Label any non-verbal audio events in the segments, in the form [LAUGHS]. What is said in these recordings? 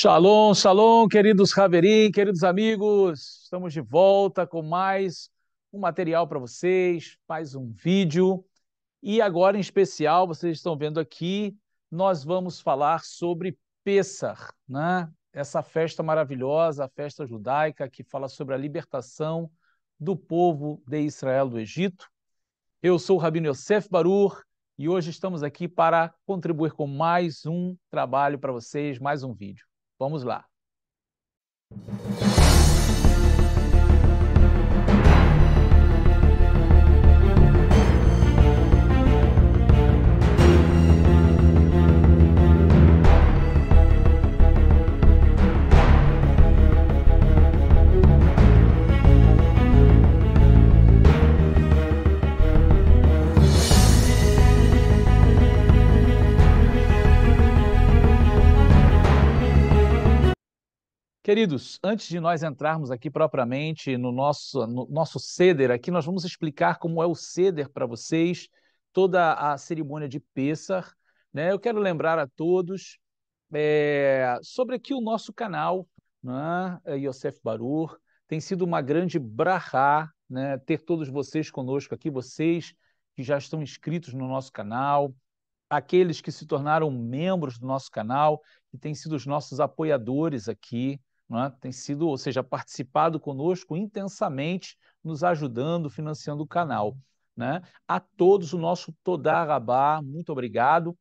Shalom, shalom, queridos Raverim, queridos amigos. Estamos de volta com mais um material para vocês, mais um vídeo. E agora, em especial, vocês estão vendo aqui, nós vamos falar sobre Pessah, né? essa festa maravilhosa, a festa judaica que fala sobre a libertação do povo de Israel do Egito. Eu sou o Rabino Yosef Barur e hoje estamos aqui para contribuir com mais um trabalho para vocês, mais um vídeo. Vamos lá. Queridos, antes de nós entrarmos aqui propriamente no nosso, no nosso ceder, aqui nós vamos explicar como é o ceder para vocês, toda a cerimônia de Pêssar. Né? Eu quero lembrar a todos é, sobre aqui o nosso canal, né? É, Yosef Barur, tem sido uma grande brahá né? ter todos vocês conosco aqui, vocês que já estão inscritos no nosso canal, aqueles que se tornaram membros do nosso canal, e têm sido os nossos apoiadores aqui, é? tem sido, ou seja, participado conosco intensamente, nos ajudando, financiando o canal. Né? A todos o nosso Todarabá, muito obrigado.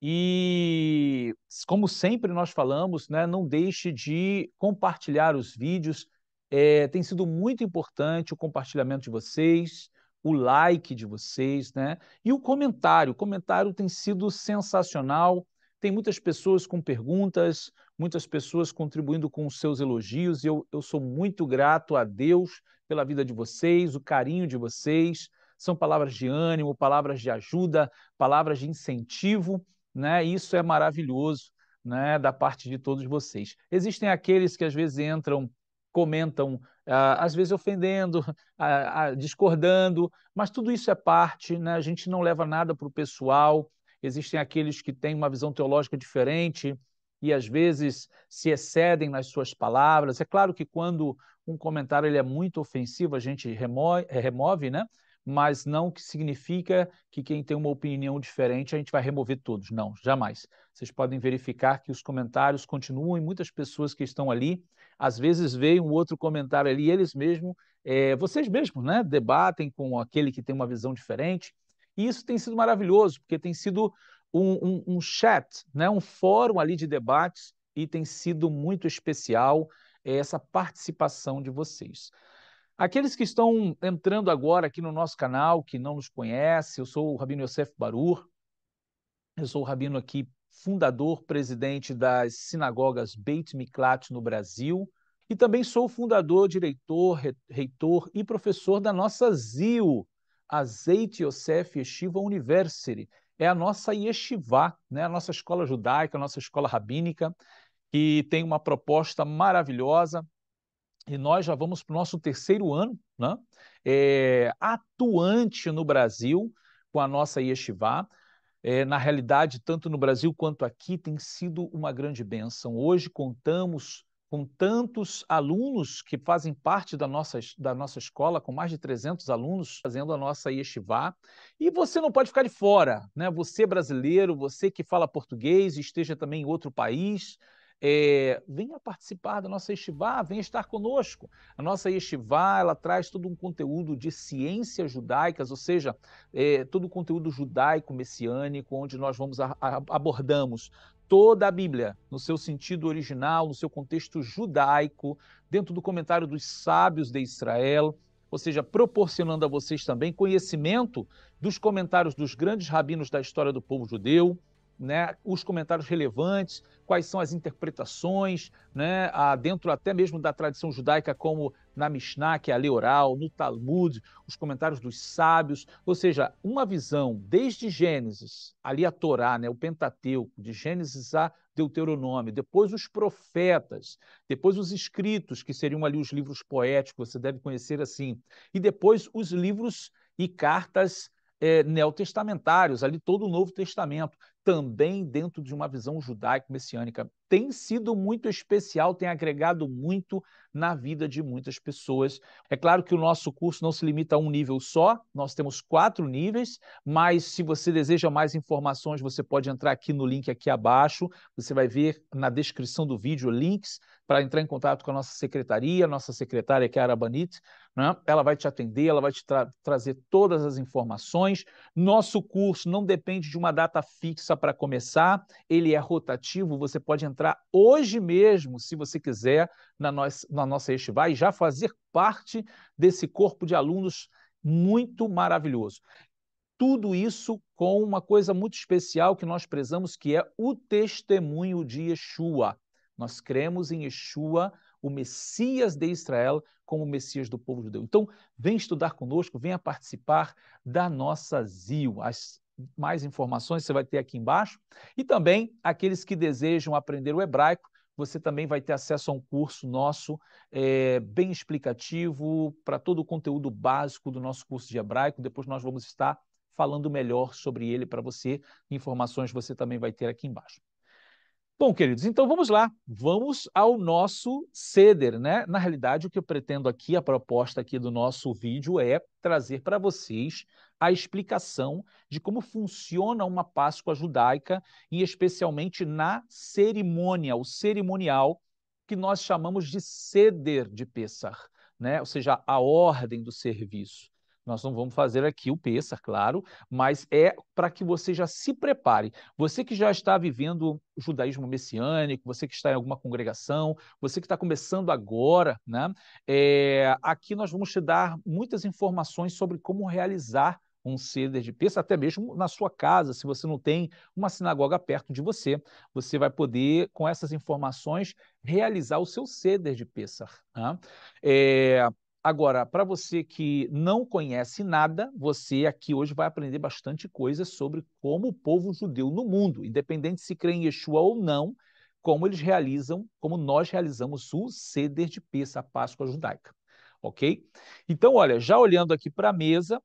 E, como sempre nós falamos, né, não deixe de compartilhar os vídeos. É, tem sido muito importante o compartilhamento de vocês, o like de vocês, né? E o comentário. O comentário tem sido sensacional. Tem muitas pessoas com perguntas, muitas pessoas contribuindo com os seus elogios. E eu, eu sou muito grato a Deus pela vida de vocês, o carinho de vocês. São palavras de ânimo, palavras de ajuda, palavras de incentivo, né? Isso é maravilhoso, né? Da parte de todos vocês. Existem aqueles que às vezes entram, comentam, ah, às vezes ofendendo, [LAUGHS] discordando, mas tudo isso é parte, né? A gente não leva nada para o pessoal. Existem aqueles que têm uma visão teológica diferente, e às vezes se excedem nas suas palavras. É claro que quando um comentário ele é muito ofensivo, a gente remove, eh, remove, né? Mas não que significa que quem tem uma opinião diferente a gente vai remover todos. Não, jamais. Vocês podem verificar que os comentários continuam e muitas pessoas que estão ali, às vezes veem um outro comentário ali, eles mesmos, é, eh, vocês mesmos, né? Debatem com aquele que tem uma visão diferente. E isso tem sido maravilhoso, porque tem sido um, um, um chat, né? um fórum ali de debates e tem sido muito especial é, essa participação de vocês. Aqueles que estão entrando agora aqui no nosso canal, que não nos conhecem, eu sou o Rabino Yosef Barur, eu sou o Rabino aqui, fundador, presidente das sinagogas Beit Miklat no Brasil, e também sou fundador, diretor, reitor e professor da nossa Zio, Azeite Yosef Yeshiva University, é a nossa yeshivá, né? a nossa escola judaica, a nossa escola rabínica, que tem uma proposta maravilhosa. E nós já vamos para o nosso terceiro ano, né? É, atuante no Brasil com a nossa yeshivá. É, na realidade, tanto no Brasil quanto aqui, tem sido uma grande bênção. Hoje contamos com tantos alunos que fazem parte da nossa, da nossa escola, com mais de 300 alunos fazendo a nossa Yeshiva. E você não pode ficar de fora, né? Você é brasileiro, você que fala português, esteja também em outro país, é, venha participar da nossa Yeshiva, venha estar conosco. A nossa Yeshiva, ela traz todo um conteúdo de ciências judaicas, ou seja, é, todo o conteúdo judaico messiânico, onde nós vamos a, a, abordamos toda a Bíblia, no seu sentido original, no seu contexto judaico, dentro do comentário dos sábios de Israel, ou seja, proporcionando a vocês também conhecimento dos comentários dos grandes rabinos da história do povo judeu, né, os comentários relevantes, quais são as interpretações, né, ah, dentro até mesmo da tradição judaica, como na Mishnah, que é a lei oral, no Talmud, os comentários dos sábios, ou seja, uma visão desde Gênesis, ali a Torá, né, o Pentateuco, de Gênesis a Deuteronômio, depois os profetas, depois os escritos, que seriam ali os livros poéticos, você deve conhecer assim, e depois os livros e cartas é, neotestamentários, ali todo o Novo Testamento também dentro de uma visão judaico-messiânica. Tem sido muito especial, tem agregado muito na vida de muitas pessoas. É claro que o nosso curso não se limita a um nível só, nós temos quatro níveis, mas se você deseja mais informações, você pode entrar aqui no link aqui abaixo, você vai ver na descrição do vídeo links para entrar em contato com a nossa secretaria, nossa secretária que é a Arabanit, né? ela vai te atender, ela vai te tra trazer todas as informações. Nosso curso não depende de uma data fixa, para começar, ele é rotativo, você pode entrar hoje mesmo, se você quiser, na, nós, na nossa Estivá e já fazer parte desse corpo de alunos muito maravilhoso. Tudo isso com uma coisa muito especial que nós prezamos, que é o testemunho de Yeshua. Nós cremos em Yeshua, o Messias de Israel, como o Messias do povo judeu. Então, vem estudar conosco, venha participar da nossa ZIL. As mais informações você vai ter aqui embaixo. E também aqueles que desejam aprender o hebraico, você também vai ter acesso a um curso nosso é, bem explicativo para todo o conteúdo básico do nosso curso de hebraico. Depois nós vamos estar falando melhor sobre ele para você. Informações você também vai ter aqui embaixo. Bom, queridos, então vamos lá, vamos ao nosso ceder, né? Na realidade, o que eu pretendo aqui, a proposta aqui do nosso vídeo é trazer para vocês a explicação de como funciona uma Páscoa judaica e especialmente na cerimônia, o cerimonial que nós chamamos de ceder de Pessah, né? Ou seja, a ordem do serviço. Nós não vamos fazer aqui o Pessar, claro, mas é para que você já se prepare. Você que já está vivendo o judaísmo messiânico, você que está em alguma congregação, você que está começando agora, né? É, aqui nós vamos te dar muitas informações sobre como realizar um ceder de peça, até mesmo na sua casa, se você não tem uma sinagoga perto de você. Você vai poder, com essas informações, realizar o seu ceder de peça. Né? É, Agora, para você que não conhece nada, você aqui hoje vai aprender bastante coisa sobre como o povo judeu no mundo, independente se crê em Yeshua ou não, como eles realizam, como nós realizamos o Seder de Peça, a Páscoa judaica. Ok? Então, olha, já olhando aqui para a mesa,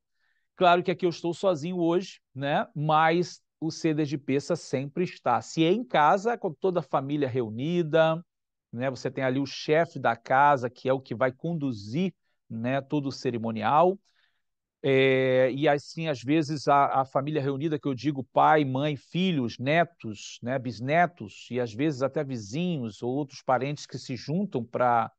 claro que aqui eu estou sozinho hoje, né? Mas o Seder de Peça sempre está. Se é em casa, com toda a família reunida, né? Você tem ali o chefe da casa, que é o que vai conduzir né? Todo cerimonial. É, e assim, às vezes, a, a, família reunida, que eu digo pai, mãe, filhos, netos, né, bisnetos, e às vezes até vizinhos ou outros parentes que se juntam para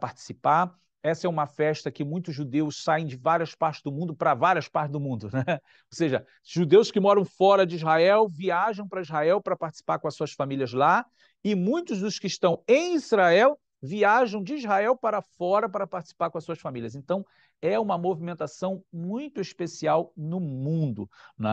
participar. Essa é uma festa que muitos judeus saem de várias partes do mundo para várias partes do mundo. [LAUGHS] Né? Ou seja, judeus que moram fora de Israel viajam para Israel para participar com as suas famílias lá, e muitos dos que estão em Israel viajam de Israel para fora para participar com as suas famílias. Então, é uma movimentação muito especial no mundo. Né?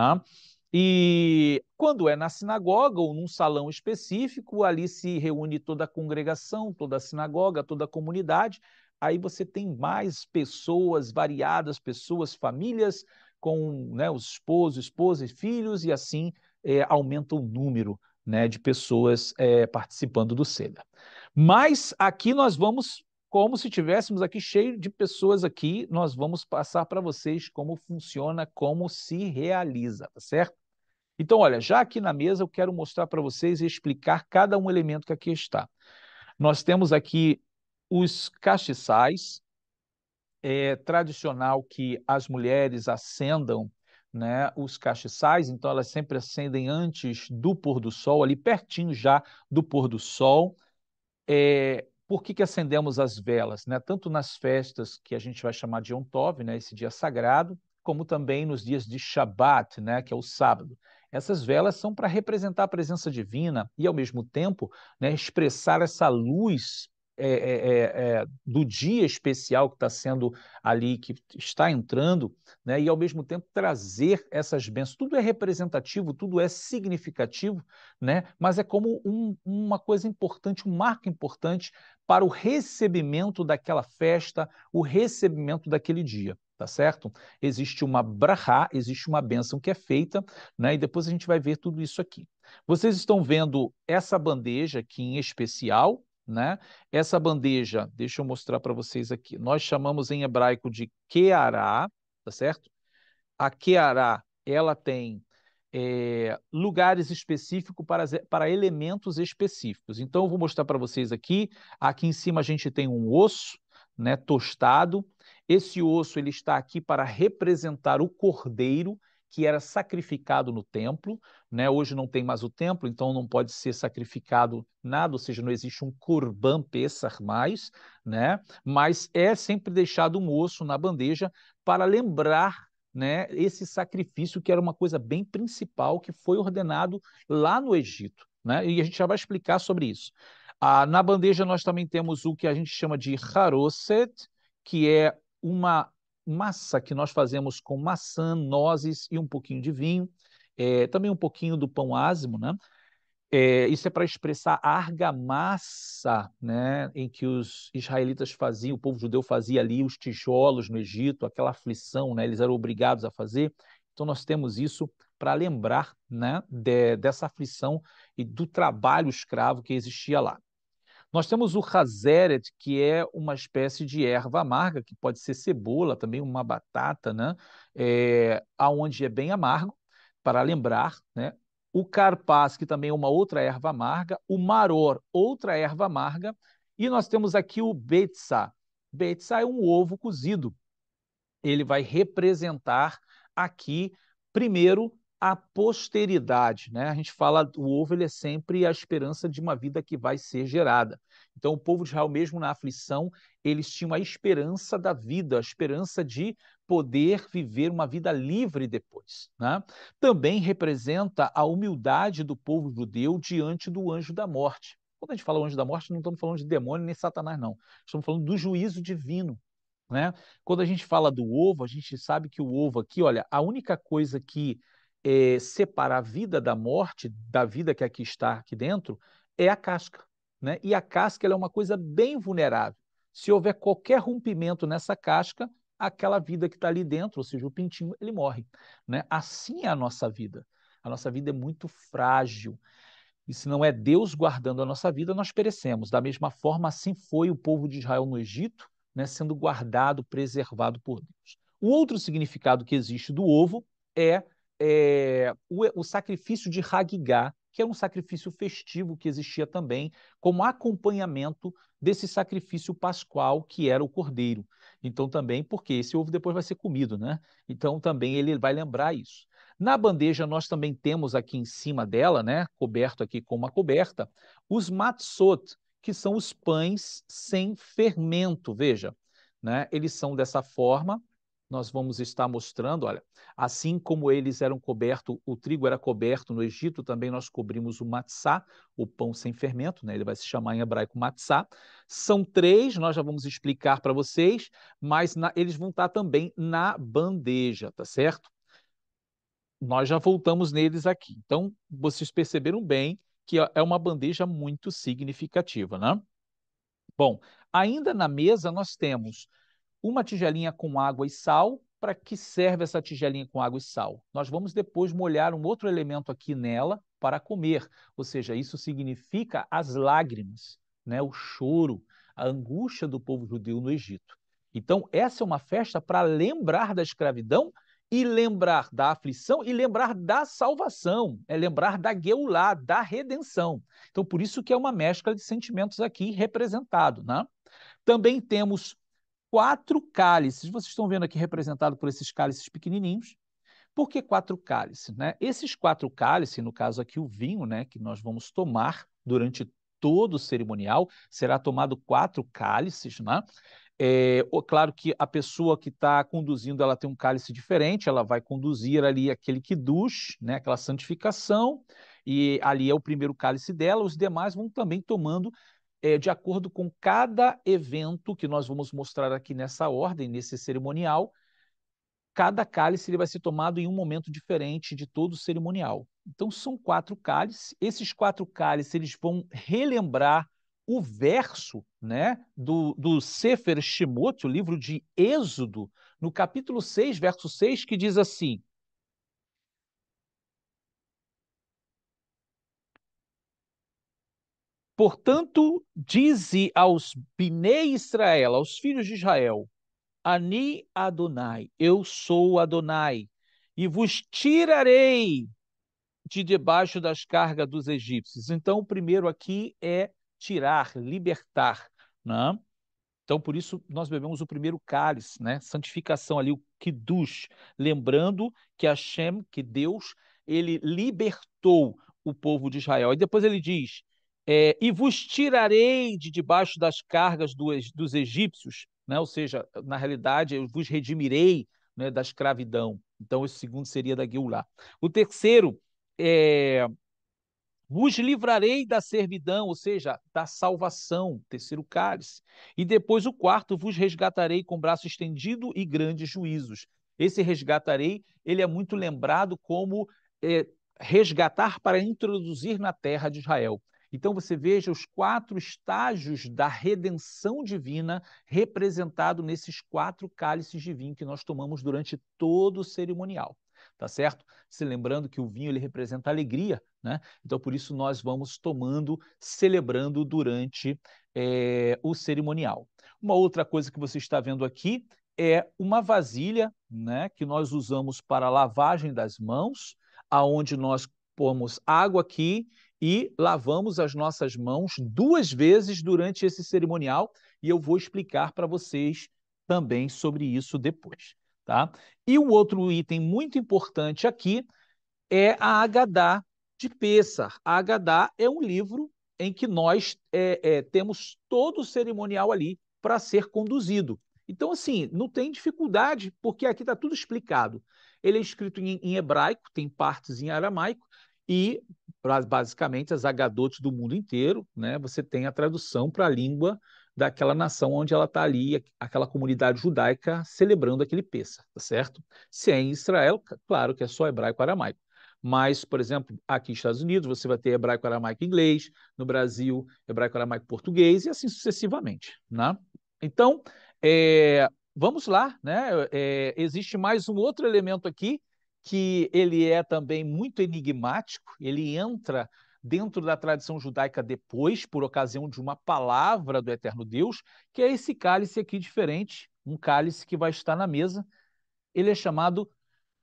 E quando é na sinagoga ou num salão específico, ali se reúne toda a congregação, toda a sinagoga, toda a comunidade. Aí você tem mais pessoas, variadas pessoas, famílias, com né, os esposos, esposas, filhos, e assim é, aumenta o número né, de pessoas é, participando do SEDA. Mas aqui nós vamos, como se tivéssemos aqui cheio de pessoas aqui, nós vamos passar para vocês como funciona, como se realiza, tá certo? Então, olha, já aqui na mesa eu quero mostrar para vocês e explicar cada um elemento que aqui está. Nós temos aqui os castiçais, é tradicional que as mulheres acendam né, os castiçais, então elas sempre acendem antes do pôr do sol, ali pertinho já do pôr do sol é, por que, que acendemos as velas? Né? Tanto nas festas que a gente vai chamar de Yom Tov, né? esse dia sagrado, como também nos dias de Shabat, né? que é o sábado. Essas velas são para representar a presença divina e, ao mesmo tempo, né, expressar essa luz é é, é, é, do dia especial que está sendo ali, que está entrando, né? e ao mesmo tempo trazer essas bênçãos. Tudo é representativo, tudo é significativo, né? mas é como um, uma coisa importante, um marco importante para o recebimento daquela festa, o recebimento daquele dia tá certo? Existe uma brahá, existe uma bênção que é feita, né? E depois a gente vai ver tudo isso aqui. Vocês estão vendo essa bandeja aqui em especial, né? Essa bandeja, deixa eu mostrar para vocês aqui. Nós chamamos em hebraico de keará, tá certo? A keará, ela tem é, lugares específicos para, para elementos específicos. Então, eu vou mostrar para vocês aqui. Aqui em cima a gente tem um osso, né, tostado. Esse osso ele está aqui para representar o cordeiro que era sacrificado no templo, né? Hoje não tem mais o templo, então não pode ser sacrificado nada, ou seja, não existe um kurban pesar mais, né? Mas é sempre deixado um osso na bandeja para lembrar né, esse sacrifício que era uma coisa bem principal que foi ordenado lá no Egito. Né? E a gente já vai explicar sobre isso. Ah, na bandeja nós também temos o que a gente chama de haroset, que é uma massa que nós fazemos com maçã, nozes e um pouquinho de vinho, é, também um pouquinho do pão ázimo, né? É, isso é para expressar a argamassa né, em que os israelitas faziam, o povo judeu fazia ali os tijolos no Egito, aquela aflição, né, eles eram obrigados a fazer. Então, nós temos isso para lembrar né, de, dessa aflição e do trabalho escravo que existia lá. Nós temos o hazeret, que é uma espécie de erva amarga, que pode ser cebola, também uma batata, né? É, aonde é bem amargo, para lembrar, né? O carpaz, que também é uma outra erva amarga, o maror, outra erva amarga, e nós temos aqui o betsa. Betsa é um ovo cozido. Ele vai representar aqui, primeiro, a posteridade. Né? A gente fala, o ovo ele é sempre a esperança de uma vida que vai ser gerada. Então, o povo de Israel, mesmo na aflição, eles tinham a esperança da vida, a esperança de poder viver uma vida livre depois. Né? Também representa a humildade do povo judeu diante do anjo da morte. Quando a gente fala anjo da morte, não estamos falando de demônio nem Satanás, não. Estamos falando do juízo divino. Né? Quando a gente fala do ovo, a gente sabe que o ovo aqui, olha, a única coisa que é, separar a vida da morte, da vida que aqui está aqui dentro, é a casca. Né? E a casca é uma coisa bem vulnerável. Se houver qualquer rompimento nessa casca, aquela vida que está ali dentro, ou seja, o pintinho, ele morre. Né? Assim é a nossa vida. A nossa vida é muito frágil. E se não é Deus guardando a nossa vida, nós perecemos. Da mesma forma, assim foi o povo de Israel no Egito, né, sendo guardado, preservado por Deus. O outro significado que existe do ovo é é, o, o sacrifício de Hagigah, que era é um sacrifício festivo que existia também, como acompanhamento desse sacrifício pascual que era o cordeiro. Então também, porque esse ovo depois vai ser comido, né? Então também ele vai lembrar isso. Na bandeja nós também temos aqui em cima dela, né, coberto aqui com uma coberta, os matzot, que são os pães sem fermento, veja, né? Eles são dessa forma, nós vamos estar mostrando, olha, assim como eles eram cobertos, o trigo era coberto no Egito, também nós cobrimos o matzá, o pão sem fermento, né? ele vai se chamar em hebraico matzá. São três, nós já vamos explicar para vocês, mas na, eles vão estar também na bandeja, tá certo? Nós já voltamos neles aqui. Então, vocês perceberam bem que é, é uma bandeja muito significativa, né? Bom, ainda na mesa nós temos uma tigelinha com água e sal. Para que serve essa tigelinha com água e sal? Nós vamos depois molhar um outro elemento aqui nela para comer, ou seja, isso significa as lágrimas, né? o choro, a angústia do povo judeu no Egito. Então, essa é uma festa para lembrar da escravidão e lembrar da aflição e lembrar da salvação, é lembrar da Geulá, da redenção. Então, por isso que é uma mescla de sentimentos aqui representado. Né? Também temos quatro cálices. Vocês estão vendo aqui representado por esses cálices pequenininhos. Por que quatro cálices? Né? Esses quatro cálices, no caso aqui o vinho, né, que nós vamos tomar durante todo o cerimonial, será tomado quatro cálices, né? É, claro que a pessoa que está conduzindo, ela tem um cálice diferente, ela vai conduzir ali aquele que duche, né, aquela santificação, e ali é o primeiro cálice dela, os demais vão também tomando é, de acordo com cada evento que nós vamos mostrar aqui nessa ordem, nesse cerimonial, cada cálice ele vai ser tomado em um momento diferente de todo o cerimonial. Então são quatro cálices. Esses quatro cálices eles vão relembrar o verso, né, do, do Sefer Shemot, o livro de Êxodo, no capítulo 6, verso 6, que diz assim: Portanto, dize aos Bnei Israel, aos filhos de Israel, Ani Adonai, eu sou Adonai, e vos tirarei de debaixo das cargas dos egípcios. Então, o primeiro aqui é tirar, libertar. Né? Então, por isso, nós bebemos o primeiro cálice, né? santificação ali, o Kiddush, lembrando que Hashem, que Deus, ele libertou o povo de Israel. E depois ele diz, é, e vos tirarei de debaixo das cargas dos, dos egípcios, né? ou seja, na realidade, eu vos redimirei né, da escravidão. Então, esse segundo seria da Guiulá. O terceiro é, vos livrarei da servidão, ou seja, da salvação, terceiro cálice. E depois o quarto, vos resgatarei com braço estendido e grandes juízos. Esse resgatarei, ele é muito lembrado como é, resgatar para introduzir na terra de Israel. Então você veja os quatro estágios da redenção divina representado nesses quatro cálices de vinho que nós tomamos durante todo o cerimonial tá certo? Se lembrando que o vinho ele representa alegria, né? Então por isso nós vamos tomando, celebrando durante é, o cerimonial. Uma outra coisa que você está vendo aqui é uma vasilha, né? Que nós usamos para a lavagem das mãos, aonde nós pomos água aqui e lavamos as nossas mãos duas vezes durante esse cerimonial e eu vou explicar para vocês também sobre isso depois, tá? E o um outro item muito importante aqui é a Agadá de Pessar. A Agadá é um livro em que nós é, é, temos todo o cerimonial ali para ser conduzido. Então, assim, não tem dificuldade, porque aqui está tudo explicado. Ele é escrito em, em hebraico, tem partes em aramaico, e basicamente as agadotes do mundo inteiro, né? Você tem a tradução para a língua daquela nação onde ela está ali, aquela comunidade judaica celebrando aquele Pêssar, tá certo? Se é em Israel, claro que é só hebraico-aramaico. Mas, por exemplo, aqui nos Estados Unidos, você vai ter hebraico-aramaico-inglês, no Brasil, hebraico-aramaico-português e assim sucessivamente, né? Então, é, vamos lá, né? É, existe mais um outro elemento aqui que ele é também muito enigmático, ele entra dentro da tradição judaica depois, por ocasião de uma palavra do Eterno Deus, que é esse cálice aqui diferente, um cálice que vai estar na mesa. Ele é chamado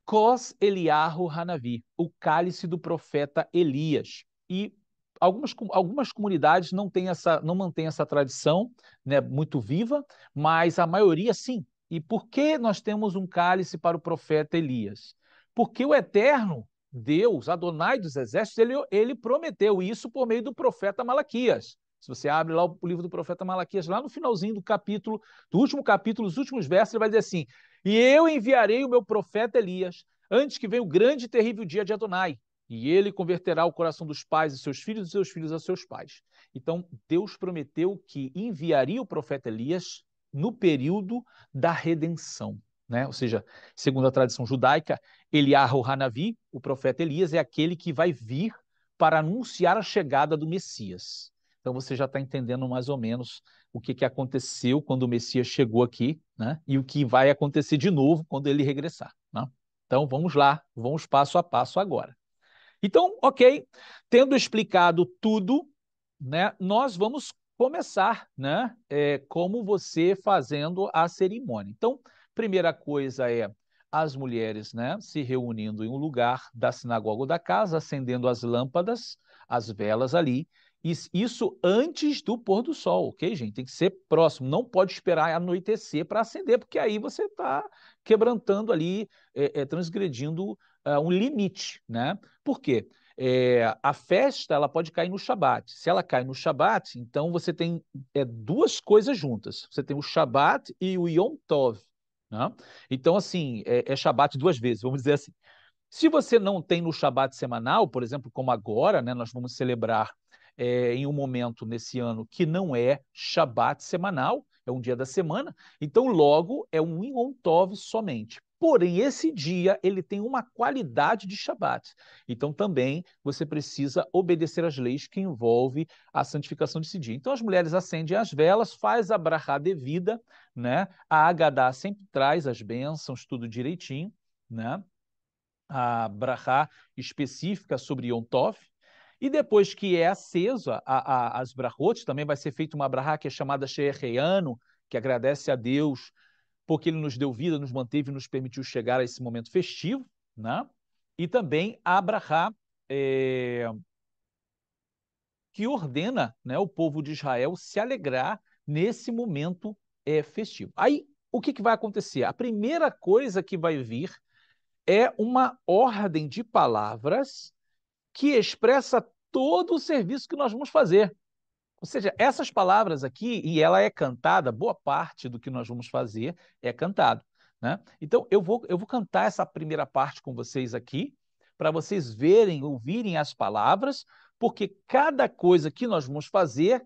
Kos Eliarro Hanavi, o cálice do profeta Elias. E algumas, algumas comunidades não, têm essa, não mantêm essa tradição né, muito viva, mas a maioria sim. E por que nós temos um cálice para o profeta Elias? Porque o Eterno, Deus, Adonai dos Exércitos, ele, ele prometeu isso por meio do profeta Malaquias. Se você abre lá o livro do profeta Malaquias, lá no finalzinho do capítulo, do último capítulo, os últimos versos, ele vai dizer assim: E eu enviarei o meu profeta Elias, antes que venha o grande e terrível dia de Adonai, e ele converterá o coração dos pais e seus filhos e seus filhos a seus pais. Então, Deus prometeu que enviaria o profeta Elias no período da redenção. Né? Ou seja, segundo a tradição judaica, o Hanavi, o profeta Elias, é aquele que vai vir para anunciar a chegada do Messias. Então você já está entendendo mais ou menos o que, que aconteceu quando o Messias chegou aqui, né? E o que vai acontecer de novo quando ele regressar. Né? Então vamos lá, vamos passo a passo agora. Então, ok, tendo explicado tudo, né, nós vamos começar, né, é, como você fazendo a cerimônia. Então, Primeira coisa é as mulheres né, se reunindo em um lugar da sinagoga ou da casa, acendendo as lâmpadas, as velas ali, isso antes do pôr do sol, ok, gente? Tem que ser próximo, não pode esperar anoitecer para acender, porque aí você está quebrantando ali, é, é, transgredindo é, um limite, né? Por quê? É, a festa ela pode cair no Shabat. Se ela cai no Shabat, então você tem é, duas coisas juntas. Você tem o Shabat e o Yom Tov, né? Então, assim, é, é Shabat duas vezes, vamos dizer assim. Se você não tem no Shabat semanal, por exemplo, como agora, né, nós vamos celebrar é, em um momento nesse ano que não é Shabat semanal, é um dia da semana, então logo é um Yom Tov somente. Porém, esse dia ele tem uma qualidade de Shabat. Então, também você precisa obedecer às leis que envolve a santificação desse dia. Então, as mulheres acendem as velas, faz a brahá devida, né? A Agadá sempre traz as bênçãos, tudo direitinho, né? A brahá específica sobre Yom Tov. E depois que é acesa a, a, as brahot, também vai ser feita uma brahá que é chamada Shehereano, que agradece a Deus porque ele nos deu vida, nos manteve e nos permitiu chegar a esse momento festivo, né? E também a brahá é... Eh, que ordena né, o povo de Israel se alegrar nesse momento é, festivo. Aí, o que, que vai acontecer? A primeira coisa que vai vir é uma ordem de palavras que expressa todo o serviço que nós vamos fazer. Ou seja, essas palavras aqui, e ela é cantada, boa parte do que nós vamos fazer é cantado. Né? Então, eu vou, eu vou cantar essa primeira parte com vocês aqui, para vocês verem, ouvirem as palavras, porque cada coisa que nós vamos fazer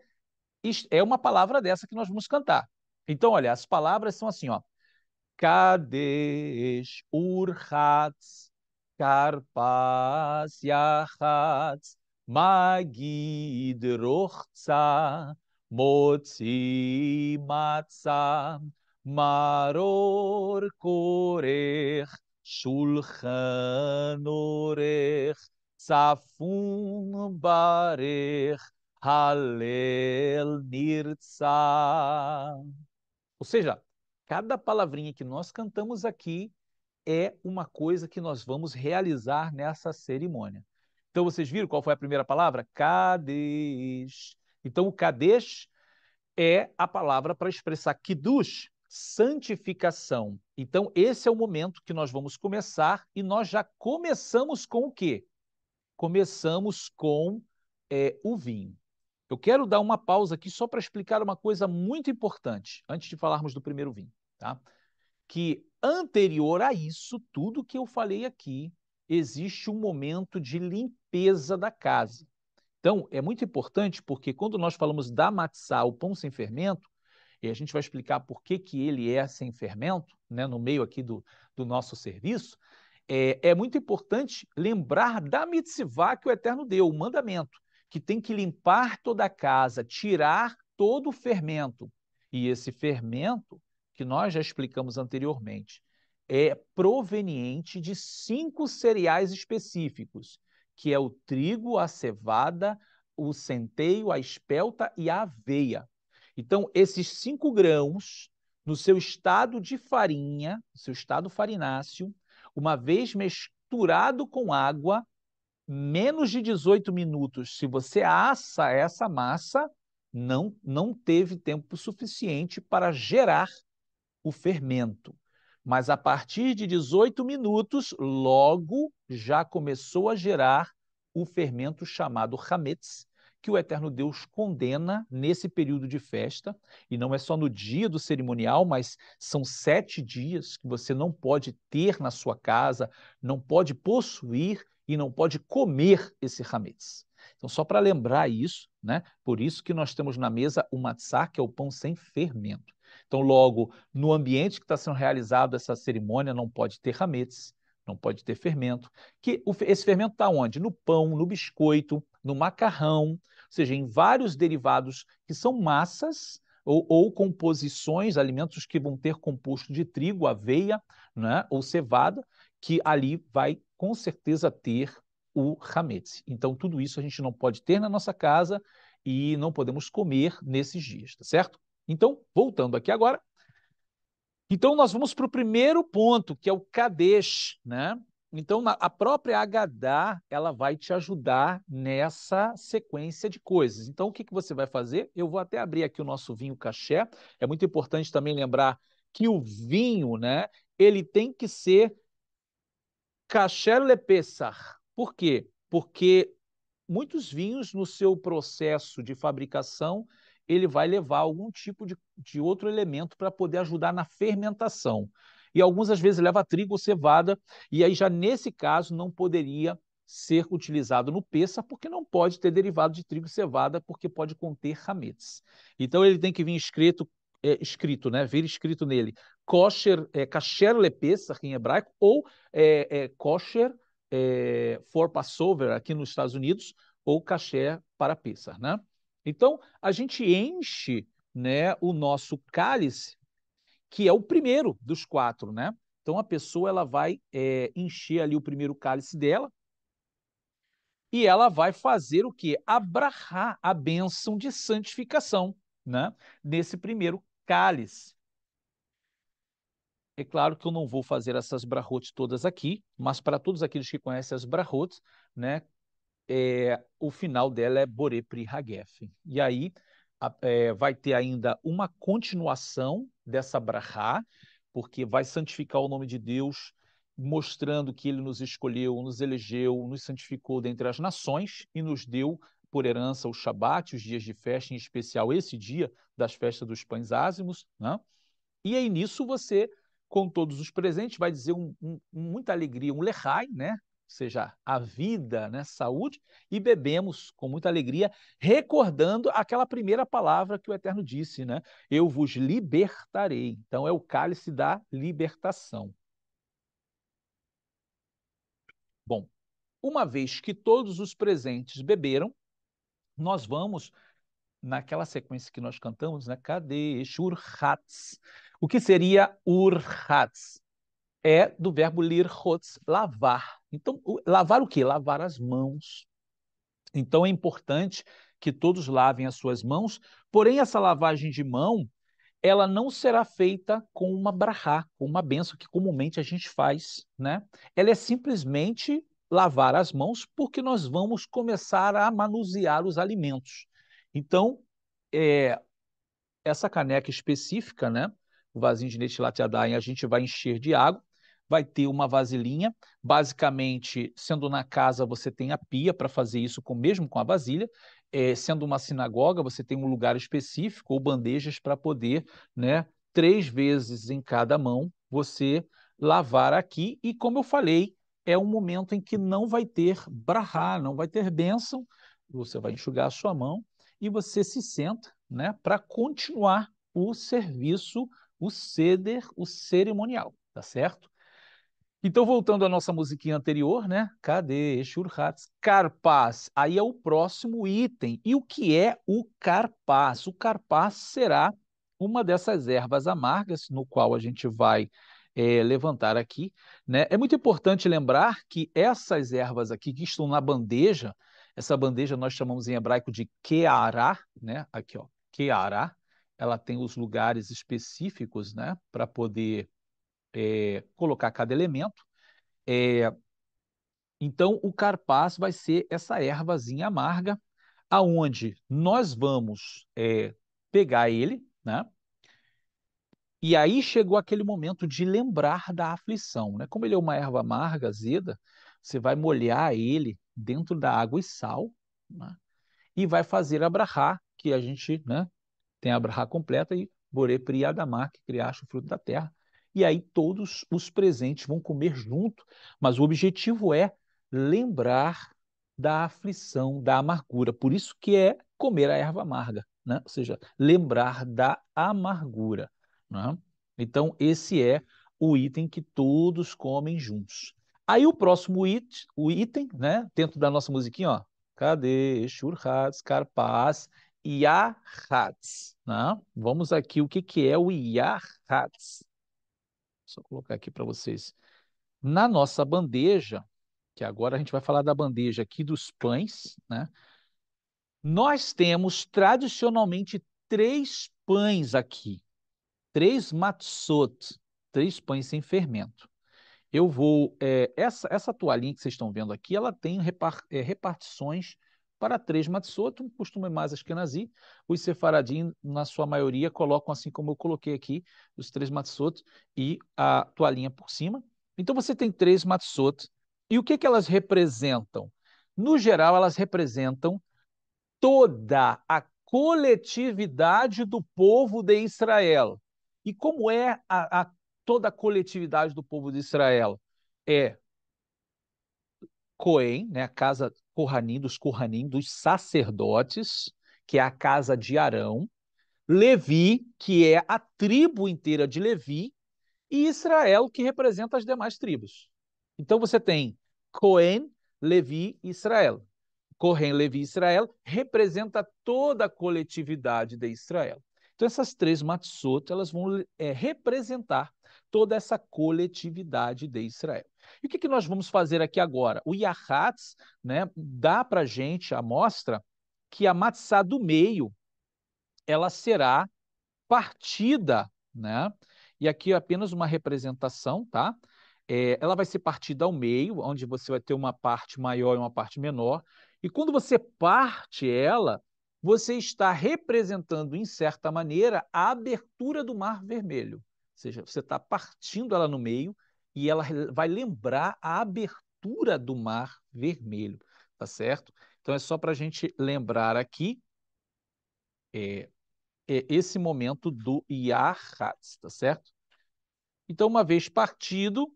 é uma palavra dessa que nós vamos cantar. Então, olha, as palavras são assim, ó. Kadesh, Urhatz, Karpas, Yahatz, Magid, Rochtza, Motzi, Maror Korech, Shulchan Orech, Safun Barech, Halel Nirtzah. Ou seja, cada palavrinha que nós cantamos aqui é uma coisa que nós vamos realizar nessa cerimônia. Então vocês viram qual foi a primeira palavra? Kadesh. Então o Kadesh é a palavra para expressar Kiddush, santificação. Então esse é o momento que nós vamos começar e nós já começamos com o quê? Começamos com é, o vinho. Eu quero dar uma pausa aqui só para explicar uma coisa muito importante, antes de falarmos do primeiro vinho, tá? Que anterior a isso, tudo que eu falei aqui, existe um momento de limpeza da casa. Então, é muito importante porque quando nós falamos da matzá, o pão sem fermento, e a gente vai explicar por que, que ele é sem fermento, né, no meio aqui do, do nosso serviço, é, é muito importante lembrar da mitzvah que o Eterno deu, o mandamento que tem que limpar toda a casa, tirar todo o fermento. E esse fermento, que nós já explicamos anteriormente, é proveniente de cinco cereais específicos, que é o trigo, a cevada, o centeio, a espelta e a aveia. Então, esses cinco grãos, no seu estado de farinha, seu estado farináceo, uma vez misturado com água, menos de 18 minutos, se você assa essa massa, não, não teve tempo suficiente para gerar o fermento. Mas a partir de 18 minutos, logo já começou a gerar o fermento chamado Hametz, que o Eterno Deus condena nesse período de festa, e não é só no dia do cerimonial, mas são sete dias que você não pode ter na sua casa, não pode possuir, e não pode comer esse hametz. Então, só para lembrar isso, né? por isso que nós temos na mesa o matzá, que é o pão sem fermento. Então, logo, no ambiente que está sendo realizado essa cerimônia, não pode ter rametes, não pode ter fermento. Que Esse fermento está onde? No pão, no biscoito, no macarrão, ou seja, em vários derivados que são massas ou, ou, composições, alimentos que vão ter composto de trigo, aveia né, ou cevada, que ali vai com certeza ter o Hametz. Então, tudo isso a gente não pode ter na nossa casa e não podemos comer nesses dias, tá certo? Então, voltando aqui agora. Então, nós vamos para o primeiro ponto, que é o Kadesh, né? Então, a própria Agadá, ela vai te ajudar nessa sequência de coisas. Então, o que, que você vai fazer? Eu vou até abrir aqui o nosso vinho caché. É muito importante também lembrar que o vinho, né, ele tem que ser Kasher Lepessar. Por quê? Porque muitos vinhos, no seu processo de fabricação, ele vai levar algum tipo de, de outro elemento para poder ajudar na fermentação. E algumas às vezes leva trigo ou cevada, e aí já nesse caso não poderia ser utilizado no peça, porque não pode ter derivado de trigo e cevada, porque pode conter rametes. Então ele tem que vir escrito, é, escrito, né? Vir escrito nele kosher, é, kasher lepesach em hebraico, ou é, é, kosher é, for Passover aqui nos Estados Unidos, ou kasher para Pesach, né? Então, a gente enche né, o nosso cálice, que é o primeiro dos quatro, né? Então, a pessoa ela vai é, encher ali o primeiro cálice dela, e ela vai fazer o que? Abrahar a bênção de santificação, né? Nesse primeiro cálice. É claro que eu não vou fazer essas brahot todas aqui, mas para todos aqueles que conhecem as brahot, né, é, o final dela é Bore Pri Hagef. E aí a, é, vai ter ainda uma continuação dessa brahá, porque vai santificar o nome de Deus, mostrando que ele nos escolheu, nos elegeu, nos santificou dentre as nações e nos deu por herança o Shabat, os dias de festa, em especial esse dia das festas dos pães ázimos. Né? E aí nisso você com todos os presentes, vai dizer um, um, muita alegria, um lehai, né? Ou seja, a vida, né? saúde, e bebemos com muita alegria, recordando aquela primeira palavra que o Eterno disse, né? Eu vos libertarei. Então, é o cálice da libertação. Bom, uma vez que todos os presentes beberam, nós vamos naquela sequência que nós cantamos, né? Cadê Shurhats? O que seria urhatz? É do verbo lirhots, lavar. Então, lavar o quê? Lavar as mãos. Então, é importante que todos lavem as suas mãos, porém, essa lavagem de mão, ela não será feita com uma brahá, com uma benção que comumente a gente faz, né? Ela é simplesmente lavar as mãos porque nós vamos começar a manusear os alimentos. Então, é, essa caneca específica, né? o vasinho de Netilateadain, a gente vai encher de água, vai ter uma vasilhinha, basicamente, sendo na casa, você tem a pia para fazer isso com, mesmo com a vasilha, é, sendo uma sinagoga, você tem um lugar específico ou bandejas para poder, né, três vezes em cada mão, você lavar aqui, e como eu falei, é um momento em que não vai ter brahá, não vai ter bênção, você vai enxugar a sua mão e você se senta né, para continuar o serviço o ceder, o cerimonial, tá certo? Então, voltando à nossa musiquinha anterior, né? Cadê Shurhats? Carpaz. Aí é o próximo item. E o que é o carpaz? O carpaz será uma dessas ervas amargas, no qual a gente vai é, levantar aqui. Né? É muito importante lembrar que essas ervas aqui que estão na bandeja, essa bandeja nós chamamos em hebraico de keará, né? Aqui, ó, keará, ela tem os lugares específicos né, para poder é, colocar cada elemento. É, então, o carpaz vai ser essa ervazinha amarga, aonde nós vamos é, pegar ele, né? E aí chegou aquele momento de lembrar da aflição, né? Como ele é uma erva amarga, azeda, você vai molhar ele dentro da água e sal, né? e vai fazer abrahar, que a gente né, tem a Abraha completa e borepri Pri que cria o fruto da terra. E aí todos os presentes vão comer junto, mas o objetivo é lembrar da aflição, da amargura. Por isso que é comer a erva amarga, né? ou seja, lembrar da amargura. Né? Então, esse é o item que todos comem juntos. Aí o próximo it, o item, né? dentro da nossa musiquinha, ó, cadê Shurhatz, Karpaz, Yahatz. Né? Vamos aqui, o que, que é o Yahatz? Só colocar aqui para vocês. Na nossa bandeja, que agora a gente vai falar da bandeja aqui dos pães, né? nós temos tradicionalmente três pães aqui, três matzot, três pães sem fermento. Eu vou. É, essa, essa toalhinha que vocês estão vendo aqui, ela tem repar, é, repartições para três Matsoto, um costume mais ashkenazi, os sefaradim, na sua maioria, colocam assim como eu coloquei aqui, os três Matsot e a toalhinha por cima. Então você tem três Matsot. E o que, que elas representam? No geral, elas representam toda a coletividade do povo de Israel. E como é a, a, toda a coletividade do povo de Israel? É Cohen, né, a casa Kohanim, dos Kohanim, dos sacerdotes, que é a casa de Arão, Levi, que é a tribo inteira de Levi, e Israel, que representa as demais tribos. Então você tem Cohen, Levi e Israel. Cohen, Levi e Israel representa toda a coletividade de Israel. Então essas três matzot, elas vão é, representar toda essa coletividade de Israel. E o que, que nós vamos fazer aqui agora? O Yahatz né, dá para gente a mostra que a matzá do meio ela será partida, né? E aqui é apenas uma representação, tá? É, ela vai ser partida ao meio, onde você vai ter uma parte maior e uma parte menor. E quando você parte ela, você está representando, em certa maneira, a abertura do Mar Vermelho seja, você está partindo ela no meio e ela vai lembrar a abertura do mar vermelho, tá certo? Então é só para a gente lembrar aqui é, é esse momento do Yahatz, tá certo? Então, uma vez partido,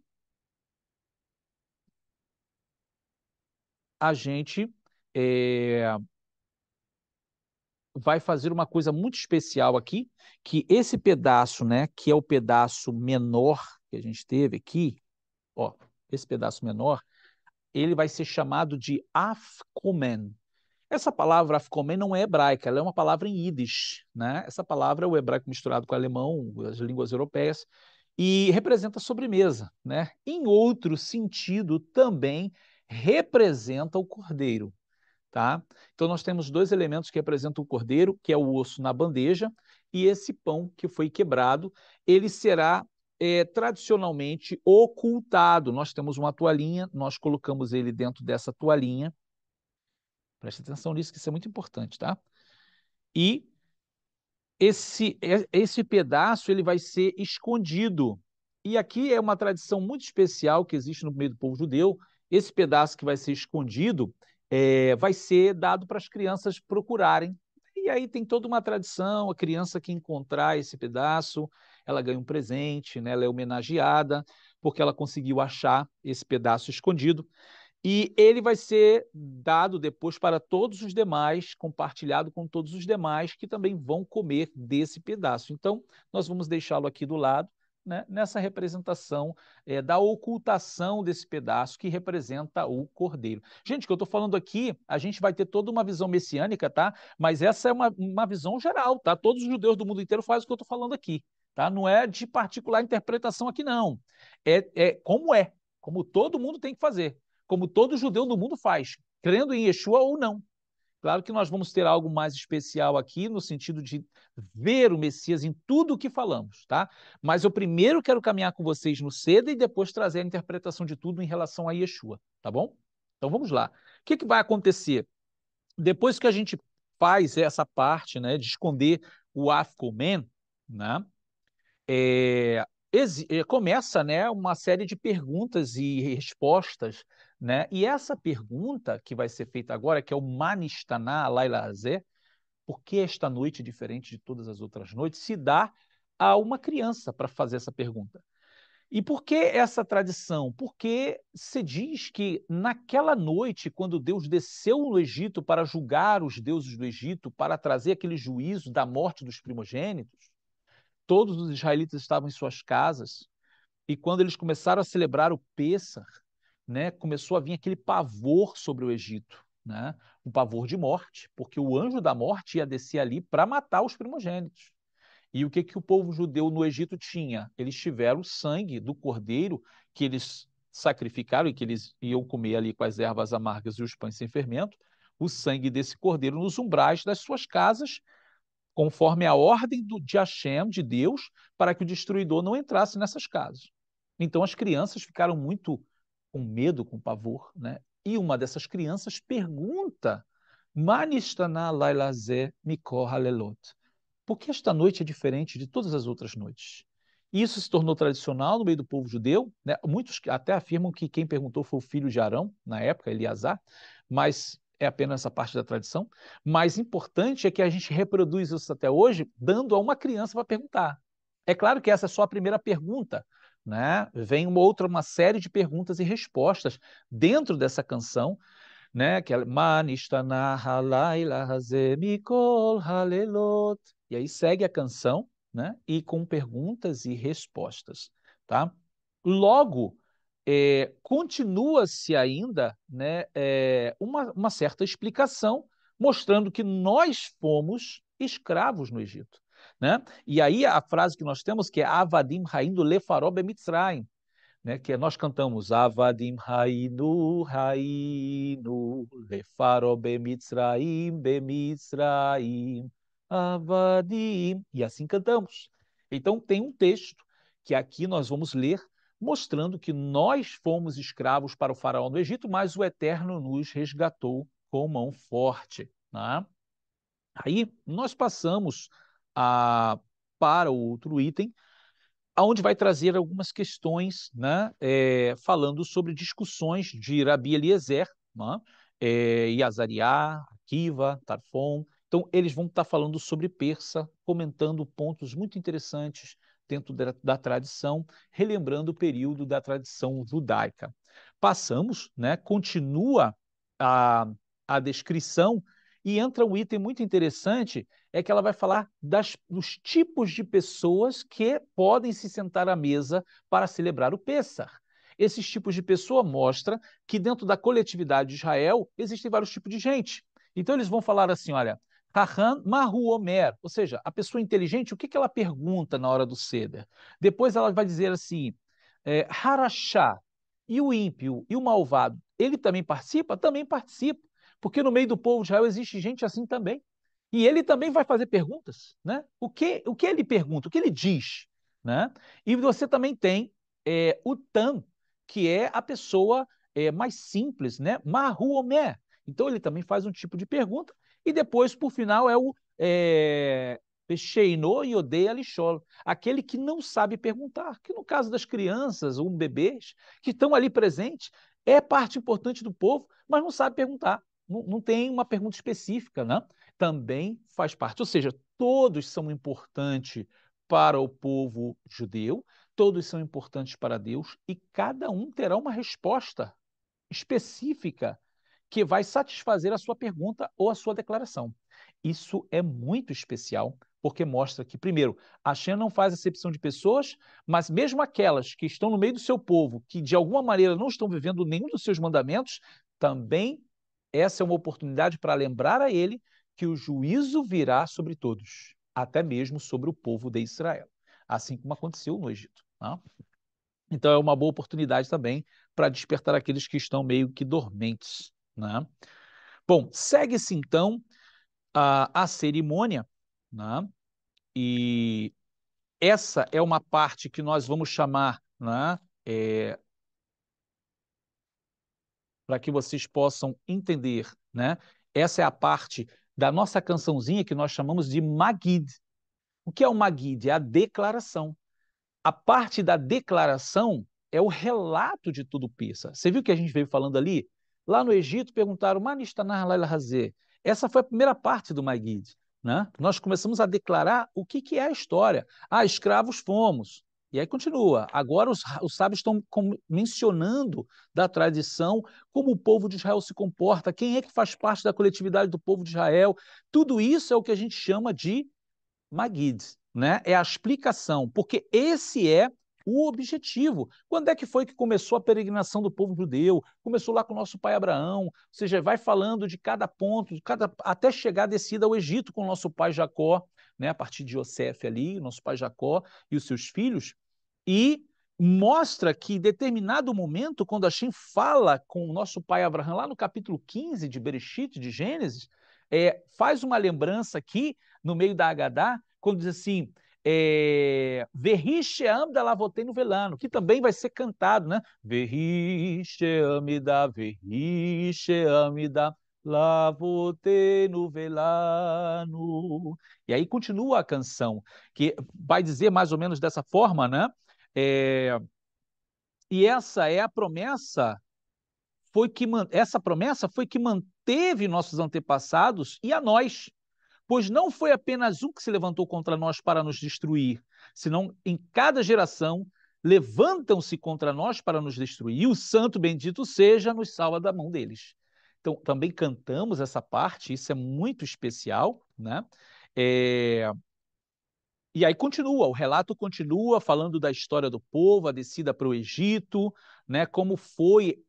a gente é, vai fazer uma coisa muito especial aqui, que esse pedaço, né, que é o pedaço menor que a gente teve aqui, ó, esse pedaço menor, ele vai ser chamado de afkomen. Essa palavra afkomen não é hebraica, ela é uma palavra em ídis, né? Essa palavra é o hebraico misturado com o alemão, as línguas europeias, e representa sobremesa, né? Em outro sentido, também representa o cordeiro. Tá? Então nós temos dois elementos que representam o cordeiro, que é o osso na bandeja, e esse pão que foi quebrado, ele será é, tradicionalmente ocultado. Nós temos uma toalhinha, nós colocamos ele dentro dessa toalhinha. Preste atenção nisso, que isso é muito importante, tá? E esse, é, esse pedaço ele vai ser escondido. E aqui é uma tradição muito especial que existe no meio do povo judeu. Esse pedaço que vai ser escondido, é, vai ser dado para as crianças procurarem. E aí tem toda uma tradição, a criança que encontrar esse pedaço, ela ganha um presente, né? ela é homenageada, porque ela conseguiu achar esse pedaço escondido. E ele vai ser dado depois para todos os demais, compartilhado com todos os demais que também vão comer desse pedaço. Então, nós vamos deixá-lo aqui do lado né, nessa representação é, da ocultação desse pedaço que representa o cordeiro. Gente, o que eu estou falando aqui, a gente vai ter toda uma visão messiânica, tá? Mas essa é uma, uma visão geral, tá? Todos os judeus do mundo inteiro fazem o que eu estou falando aqui, tá? Não é de particular interpretação aqui, não. É, é como é, como todo mundo tem que fazer, como todo judeu do mundo faz, crendo em Yeshua ou não, Claro que nós vamos ter algo mais especial aqui, no sentido de ver o Messias em tudo o que falamos, tá? Mas eu primeiro quero caminhar com vocês no Seda e depois trazer a interpretação de tudo em relação a Yeshua, tá bom? Então vamos lá. O que, é que vai acontecer? Depois que a gente faz essa parte, né, de esconder o Afkomen, né, é, é começa, né, uma série de perguntas e respostas né? E essa pergunta que vai ser feita agora, que é o Manistaná Lailazé, por que esta noite, diferente de todas as outras noites, se dá a uma criança para fazer essa pergunta? E por que essa tradição? Porque se diz que naquela noite, quando Deus desceu no Egito para julgar os deuses do Egito, para trazer aquele juízo da morte dos primogênitos, todos os israelitas estavam em suas casas. E quando eles começaram a celebrar o Pêssar, né, começou a vir aquele pavor sobre o Egito, né? um pavor de morte, porque o anjo da morte ia descer ali para matar os primogênitos. E o que, que o povo judeu no Egito tinha? Eles tiveram o sangue do cordeiro que eles sacrificaram e que eles iam comer ali com as ervas amargas e os pães sem fermento, o sangue desse cordeiro nos umbrais das suas casas, conforme a ordem do, de Hashem, de Deus, para que o destruidor não entrasse nessas casas. Então as crianças ficaram muito com medo, com pavor, né? E uma dessas crianças pergunta: Manistana lailazé mikor halelot. Por que esta noite é diferente de todas as outras noites? Isso se tornou tradicional no meio do povo judeu. Né? Muitos até afirmam que quem perguntou foi o filho de Arão, na época, Eliazar, mas é apenas essa parte da tradição. Mais importante é que a gente reproduz isso até hoje, dando a uma criança para perguntar. É claro que essa é só a primeira pergunta, né? Vem uma outra, uma série de perguntas e respostas dentro dessa canção, né? Que é e aí segue a canção, né? E com perguntas e respostas, tá? Logo, é, continua-se ainda, né? É, uma, uma certa explicação mostrando que nós fomos escravos no Egito. Né? E aí a frase que nós temos que é Avadim Raindo Lefarob Mitzrayim. Né, que é, nós cantamos Avadim Rainu Rainu lefarob Bemitzraim Bemitzraim Avadim e assim cantamos. Então tem um texto que aqui nós vamos ler mostrando que nós fomos escravos para o faraó do Egito, mas o Eterno nos resgatou com mão forte. Né? Aí nós passamos a, para o outro item, onde vai trazer algumas questões né, é, falando sobre discussões de Rabi Eliezer, né, é, Yazariá, Akiva, Tarfon. Então, eles vão estar falando sobre persa, comentando pontos muito interessantes dentro da, da tradição, relembrando o período da tradição judaica. Passamos, né, continua a, a descrição e entra um item muito interessante, é que ela vai falar das, dos tipos de pessoas que podem se sentar à mesa para celebrar o Pessah. Esses tipos de pessoa mostra que dentro da coletividade de Israel existem vários tipos de gente. Então eles vão falar assim, olha, Kahan Mahu Omer, ou seja, a pessoa inteligente, o que, que ela pergunta na hora do Seder? Depois ela vai dizer assim, é, Harashá, e o ímpio, e o malvado, ele também participa? Também participa porque no meio do povo de Israel existe gente assim também. E ele também vai fazer perguntas, né? O que, o que ele pergunta, o que ele diz, né? E você também tem é, o Tan, que é a pessoa é, mais simples, né? Mahuomé. Então ele também faz um tipo de pergunta e depois, por final, é o é, Peixeino e odeia aquele que não sabe perguntar, que no caso das crianças ou bebês que estão ali presentes, é parte importante do povo, mas não sabe perguntar não, não tem uma pergunta específica, né? Também faz parte. Ou seja, todos são importantes para o povo judeu, todos são importantes para Deus e cada um terá uma resposta específica que vai satisfazer a sua pergunta ou a sua declaração. Isso é muito especial, porque mostra que, primeiro, a Shem não faz acepção de pessoas, mas mesmo aquelas que estão no meio do seu povo, que de alguma maneira não estão vivendo nenhum dos seus mandamentos, também essa é uma oportunidade para lembrar a ele que o juízo virá sobre todos, até mesmo sobre o povo de Israel, assim como aconteceu no Egito. Né? Então é uma boa oportunidade também para despertar aqueles que estão meio que dormentes. Né? Bom, segue-se então a, a cerimônia, né? e essa é uma parte que nós vamos chamar né? é, para que vocês possam entender, né? Essa é a parte da nossa cançãozinha que nós chamamos de Magid. O que é o Magid? É a declaração. A parte da declaração é o relato de tudo Pisa. Você viu que a gente veio falando ali? Lá no Egito perguntaram, Manistanar Laila Hazé. Essa foi a primeira parte do Magid. Né? Nós começamos a declarar o que, que é a história. Ah, escravos fomos, e aí continua. Agora os, os sábios estão mencionando da tradição como o povo de Israel se comporta, quem é que faz parte da coletividade do povo de Israel. Tudo isso é o que a gente chama de Magid, né? É a explicação, porque esse é o objetivo. Quando é que foi que começou a peregrinação do povo judeu? Começou lá com o nosso pai Abraão, ou seja, vai falando de cada ponto, de cada até chegar a descida ao Egito com o nosso pai Jacó né, a partir de Yosef ali, nosso pai Jacó e os seus filhos, e mostra que em determinado momento, quando Hashem fala com o nosso pai Abraão, lá no capítulo 15 de Bereshit, de Gênesis, é, faz uma lembrança aqui, no meio da Agadá, quando diz assim, é, Verrisheam da no Velano, que também vai ser cantado, né? Verrisheam da, Verrisheam da. Lavote no velano. E aí continua a canção, que vai dizer mais ou menos dessa forma, né? É... E essa é a promessa, foi que man... essa promessa foi que manteve nossos antepassados e a nós. Pois não foi apenas um que se levantou contra nós para nos destruir, senão em cada geração levantam-se contra nós para nos destruir, e o santo bendito seja nos salva da mão deles então, também cantamos essa parte, isso é muito especial, né? É... E aí continua, o relato continua falando da história do povo, a descida para o Egito, né? Como foi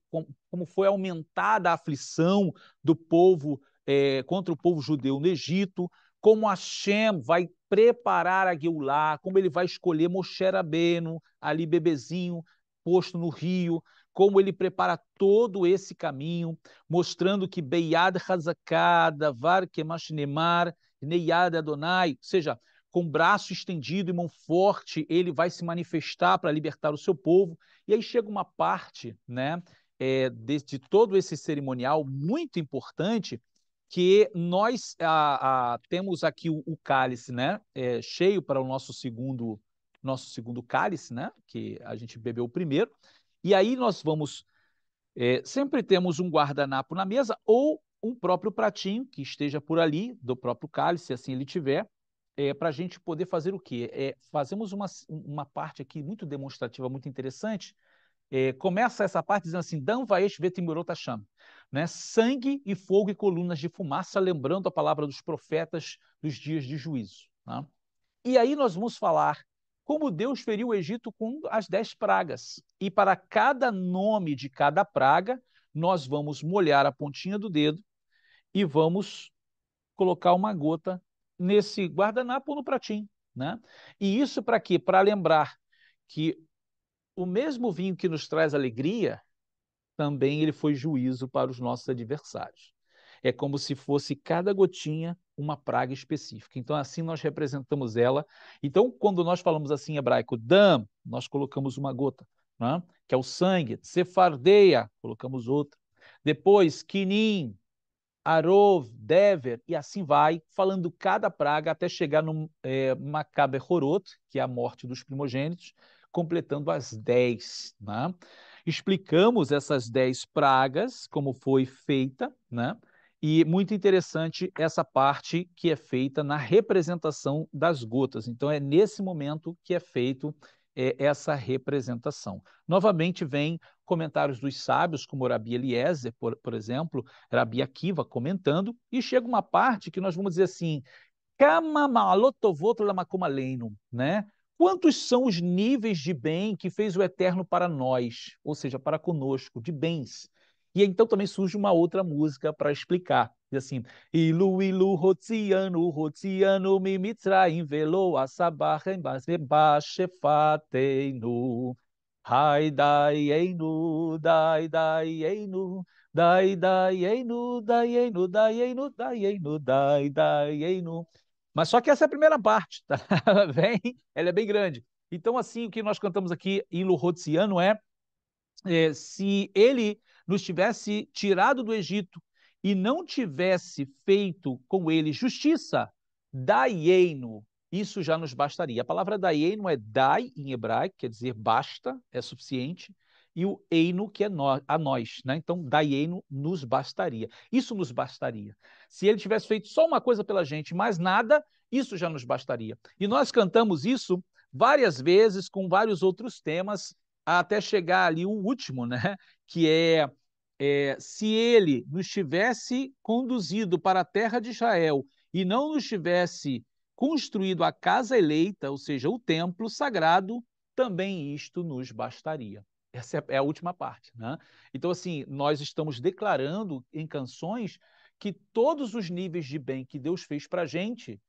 como foi aumentada a aflição do povo é, contra o povo judeu no Egito, como Hashem vai preparar a Gueulá, como ele vai escolher Moshe Rabbeinu, ali bebezinho, posto no rio, como ele prepara todo esse caminho, mostrando que Beyad Hazakada, Davar Kemashnemar, Neyad Adonai, ou seja, com braço estendido e mão forte, ele vai se manifestar para libertar o seu povo. E aí chega uma parte né, é, de, de todo esse cerimonial muito importante, que nós a, a, temos aqui o, o cálice né, é, cheio para o nosso segundo nosso segundo cálice, né, que a gente bebeu o primeiro, e aí nós vamos. É, sempre temos um guardanapo na mesa ou um próprio pratinho que esteja por ali, do próprio cálice, se assim ele tiver, é, para a gente poder fazer o quê? É, fazemos uma, uma parte aqui muito demonstrativa, muito interessante. É, começa essa parte dizendo assim: Dan vaesh vetimurotacham, né? sangue e fogo e colunas de fumaça, lembrando a palavra dos profetas dos dias de juízo. Né? E aí nós vamos falar como Deus feriu o Egito com as dez pragas. E para cada nome de cada praga, nós vamos molhar a pontinha do dedo e vamos colocar uma gota nesse guardanapo no pratinho. Né? E isso para quê? Para lembrar que o mesmo vinho que nos traz alegria, também ele foi juízo para os nossos adversários é como se fosse cada gotinha uma praga específica. Então, assim nós representamos ela. Então, quando nós falamos assim em hebraico, dam, nós colocamos uma gota, né? que é o sangue. Sefardeia, colocamos outra. Depois, quinim, arov, dever, e assim vai, falando cada praga até chegar no é, macabe horot, que é a morte dos primogênitos, completando as dez. Né? Explicamos essas dez pragas, como foi feita, né? E muito interessante essa parte que é feita na representação das gotas. Então, é nesse momento que é feito é, essa representação. Novamente, vem comentários dos sábios, como Rabi Eliezer, por, por exemplo, Rabi Akiva comentando, e chega uma parte que nós vamos dizer assim, Kama malotovot né? Quantos são os níveis de bem que fez o Eterno para nós, ou seja, para conosco, de bens? E então também surge uma outra música para explicar. Diz assim: Ilu, ilu, rotiano, rotiano, mimitraim, velo, asabarem, bachefateinu. Hai dai einu, dai dai einu, dai dai einu, dai einu, dai einu, dai einu, dai dai einu. Mas só que essa é a primeira parte, tá? [LAUGHS] Vem, ela é bem grande. Então, assim, o que nós cantamos aqui ilu Luhotziano é, é se ele nos tivesse tirado do Egito e não tivesse feito com ele justiça, daieno, isso já nos bastaria. A palavra daieno é dai em hebraico, quer dizer basta, é suficiente, e o eino, que é nós, a nós. Né? Então, daieno nos bastaria. Isso nos bastaria. Se ele tivesse feito só uma coisa pela gente, mais nada, isso já nos bastaria. E nós cantamos isso várias vezes com vários outros temas até chegar ali o último, né? que é, é se ele nos tivesse conduzido para a terra de Israel e não nos tivesse construído a casa eleita, ou seja, o templo sagrado, também isto nos bastaria. Essa é a é última parte. Né? Então, assim, nós estamos declarando em canções que todos os níveis de bem que Deus fez para a gente,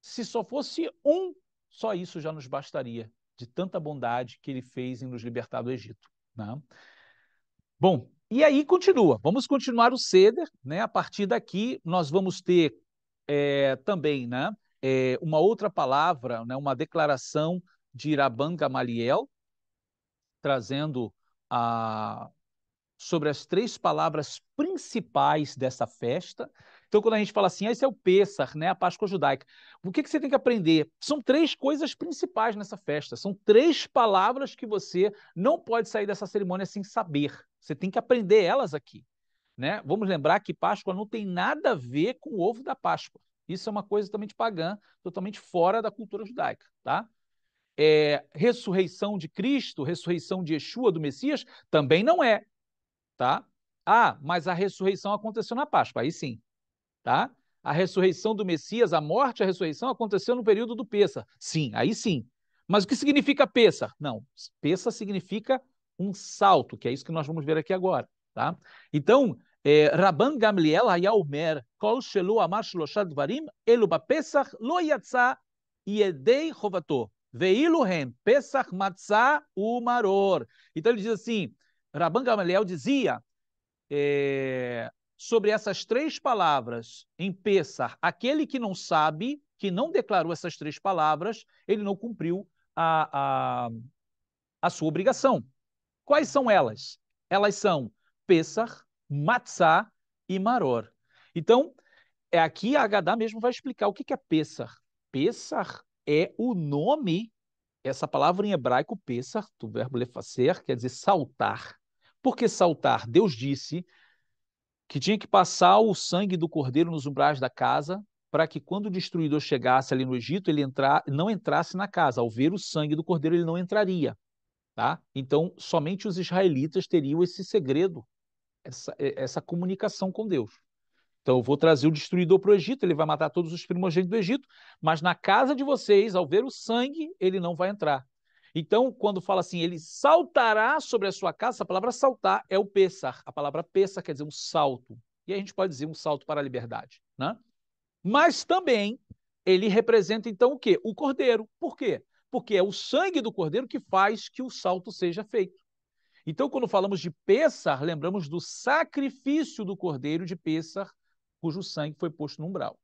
se só fosse um, só isso já nos bastaria, de tanta bondade que ele fez em nos libertar do Egito. Né? Bom, e aí continua. Vamos continuar o Ceder, né? A partir daqui nós vamos ter é, também, né? É, uma outra palavra, né? Uma declaração de Iraban Gamaliel, trazendo a sobre as três palavras principais dessa festa. Então, quando a gente fala assim, ah, esse é o Pessah, né, a Páscoa judaica, o que, que você tem que aprender? São três coisas principais nessa festa, são três palavras que você não pode sair dessa cerimônia sem saber. Você tem que aprender elas aqui. Né? Vamos lembrar que Páscoa não tem nada a ver com o ovo da Páscoa. Isso é uma coisa totalmente pagã, totalmente fora da cultura judaica. Tá? É, ressurreição de Cristo, ressurreição de Yeshua, do Messias, também não é. Tá? Ah, mas a ressurreição aconteceu na Páscoa, aí sim. Tá? A ressurreição do Messias, a morte e a ressurreição aconteceu no período do Pessa. Sim, aí sim. Mas o que significa Pessa? Não, Pessa significa um salto, que é isso que nós vamos ver aqui agora. Tá? Então, eh, Rabban Gamliel היה kol כל שלא אמר שלושה דברים, אלו Lo לא Yedei ידי חובתו, ואילו pesach matzah umaror Então ele diz assim, Rabban Gamliel dizia é, sobre essas três palavras em Pesach, aquele que não sabe, que não declarou essas três palavras, ele não cumpriu a, a, a sua obrigação. Quais são elas? Elas são Pesach, Matzah e Maror. Então, é aqui a Agadá mesmo vai explicar o que é Pesach. Pesach é o nome, essa palavra em hebraico, Pesach, do verbo lefacer, quer dizer saltar. Por que saltar? Deus disse que tinha que passar o sangue do cordeiro nos umbrais da casa para que quando o destruidor chegasse ali no Egito, ele entrar, não entrasse na casa. Ao ver o sangue do cordeiro, ele não entraria. Tá? Então, somente os israelitas teriam esse segredo, essa, essa comunicação com Deus. Então, eu vou trazer o destruidor para o Egito, ele vai matar todos os primogênitos do Egito, mas na casa de vocês, ao ver o sangue, ele não vai entrar. Então, quando fala assim, ele saltará sobre a sua casa, a palavra saltar é o pesar. A palavra pesar quer dizer um salto. E a gente pode dizer um salto para a liberdade. Né? Mas também ele representa, então, o quê? O cordeiro. Por quê? porque é o sangue do cordeiro que faz que o salto seja feito. Então, quando falamos de Pêssar, lembramos do sacrifício do cordeiro de Pêssar, cujo sangue foi posto no umbral.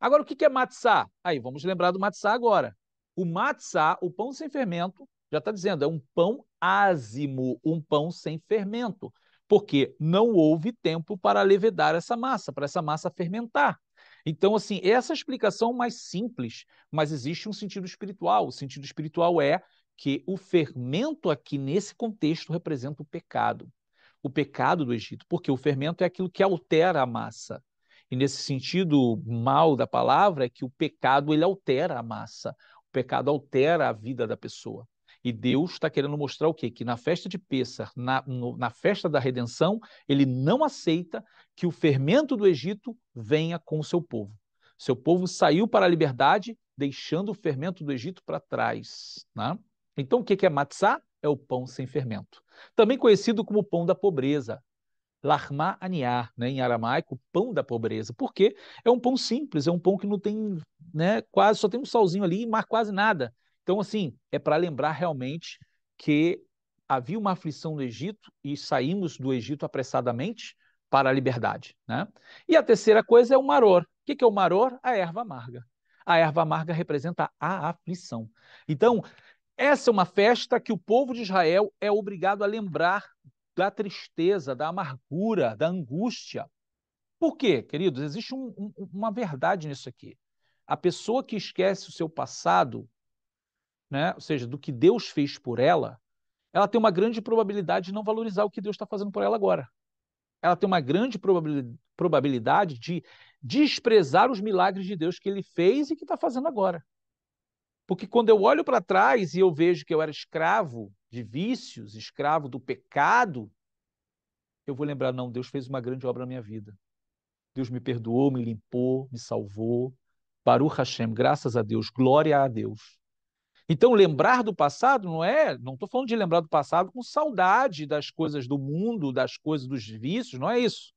Agora, o que é matzá? Aí, vamos lembrar do matzá agora. O matzá, o pão sem fermento, já está dizendo, é um pão ázimo, um pão sem fermento, porque não houve tempo para levedar essa massa, para essa massa fermentar. Então, assim, essa é explicação mais simples, mas existe um sentido espiritual. O sentido espiritual é que o fermento aqui, nesse contexto, representa o pecado. O pecado do Egito, porque o fermento é aquilo que altera a massa. E nesse sentido mal da palavra, é que o pecado ele altera a massa. O pecado altera a vida da pessoa. E Deus está querendo mostrar o quê? Que na festa de Pêssar, na, no, na festa da redenção, ele não aceita que o fermento do Egito venha com o seu povo. Seu povo saiu para a liberdade, deixando o fermento do Egito para trás. Né? Então, o que é matzá? É o pão sem fermento. Também conhecido como pão da pobreza. Larma aniar, né, em aramaico, pão da pobreza. Por quê? É um pão simples, é um pão que não tem né, quase, só tem um salzinho ali e mais quase nada. Então, assim, é para lembrar realmente que havia uma aflição no Egito e saímos do Egito apressadamente para a liberdade. Né? E a terceira coisa é o maror. O que é o maror? A erva amarga. A erva amarga representa a aflição. Então, essa é uma festa que o povo de Israel é obrigado a lembrar da tristeza, da amargura, da angústia. Por quê, queridos? Existe um, um, uma verdade nisso aqui. A pessoa que esquece o seu passado, né? ou seja, do que Deus fez por ela, ela tem uma grande probabilidade de não valorizar o que Deus está fazendo por ela agora. Ela tem uma grande probabilidade de desprezar os milagres de Deus que ele fez e que está fazendo agora. Porque quando eu olho para trás e eu vejo que eu era escravo de vícios, escravo do pecado, eu vou lembrar: não, Deus fez uma grande obra na minha vida. Deus me perdoou, me limpou, me salvou. Baruch Hashem, graças a Deus, glória a Deus. Então, lembrar do passado não é. Não estou falando de lembrar do passado com saudade das coisas do mundo, das coisas dos vícios, não é isso.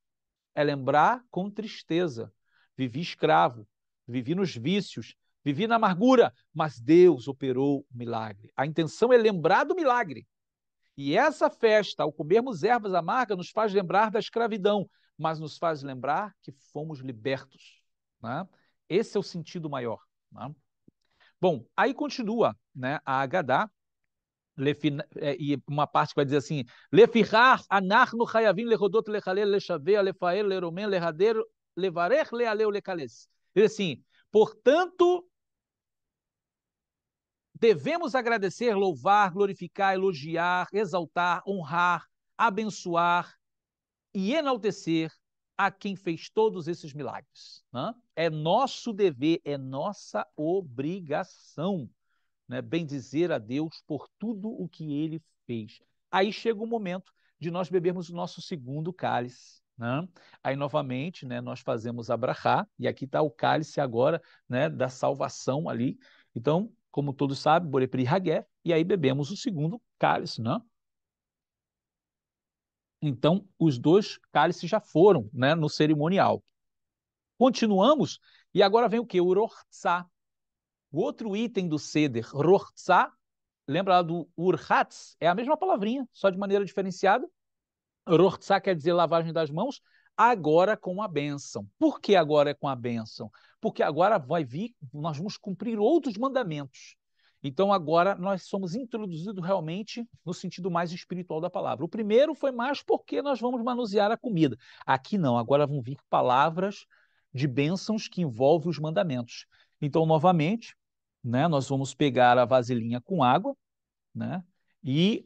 É lembrar com tristeza. Vivi escravo, vivi nos vícios, vivi na amargura, mas Deus operou o milagre. A intenção é lembrar do milagre. E essa festa, ao comermos ervas amargas, nos faz lembrar da escravidão, mas nos faz lembrar que fomos libertos. Né? Esse é o sentido maior. Né? Bom, aí continua né, a Agadá, é, e uma parte que vai dizer assim, Lefirar, Anarno, Hayavim, Lerodot, Lechalel, Lechaver, Lefael, Leromen, Lerrader, Levarer, Lealeu, Lecales. Diz assim, portanto, devemos agradecer, louvar, glorificar, elogiar, exaltar, honrar, abençoar e enaltecer a quem fez todos esses milagres. Né? É nosso dever, é nossa obrigação né? bendizer a Deus por tudo o que ele fez. Aí chega o momento de nós bebermos o nosso segundo cálice. Né? Aí, novamente, né, nós fazemos a e aqui está o cálice agora né, da salvação ali. Então, como todos sabem, Borepri Hagé, e aí bebemos o segundo cálice, né? Então, os dois cálices já foram né, no cerimonial. Continuamos, e agora vem o que? O Rortzá. O outro item do Seder, Rortzá, lembra lá do Urhatz? É a mesma palavrinha, só de maneira diferenciada. Rortzá quer dizer lavagem das mãos, agora com a bênção. Por que agora é com a bênção? Porque agora vai vir, nós vamos cumprir outros mandamentos. Então agora nós somos introduzidos realmente no sentido mais espiritual da palavra. O primeiro foi mais porque nós vamos manusear a comida. Aqui não, agora vão vir palavras de bênçãos que envolvem os mandamentos. Então, novamente, né, nós vamos pegar a vasilhinha com água, né, e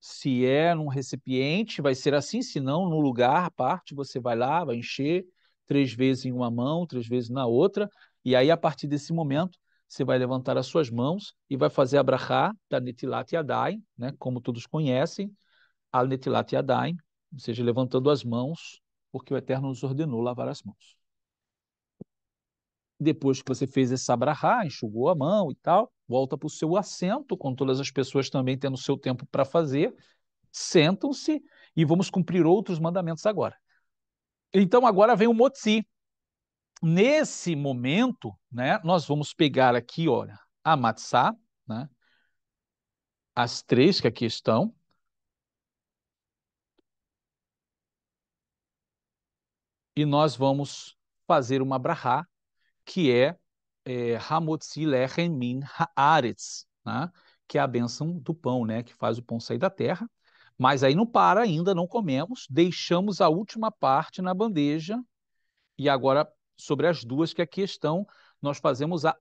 se é num recipiente, vai ser assim, se não, no lugar, parte, você vai lá, vai encher três vezes em uma mão, três vezes na outra, e aí, a partir desse momento, você vai levantar as suas mãos e vai fazer a brachá da Netilat Yadai, né, como todos conhecem, a Netilat Yadai, ou seja, levantando as mãos, porque o Eterno nos ordenou lavar as mãos. Depois que você fez essa brachá, enxugou a mão e tal, volta para o seu assento, com todas as pessoas também tendo seu tempo para fazer, sentam-se e vamos cumprir outros mandamentos agora. Então agora vem o Motsi, nesse momento, né, nós vamos pegar aqui, olha, a matzá, né, as três que aqui estão. E nós vamos fazer uma brahá, que é, é Hamotzi Lechem Min Haaretz, né, que é a bênção do pão, né, que faz o pão sair da terra. Mas aí não para ainda, não comemos, deixamos a última parte na bandeja e agora sobre as duas que aqui estão, nós fazemos a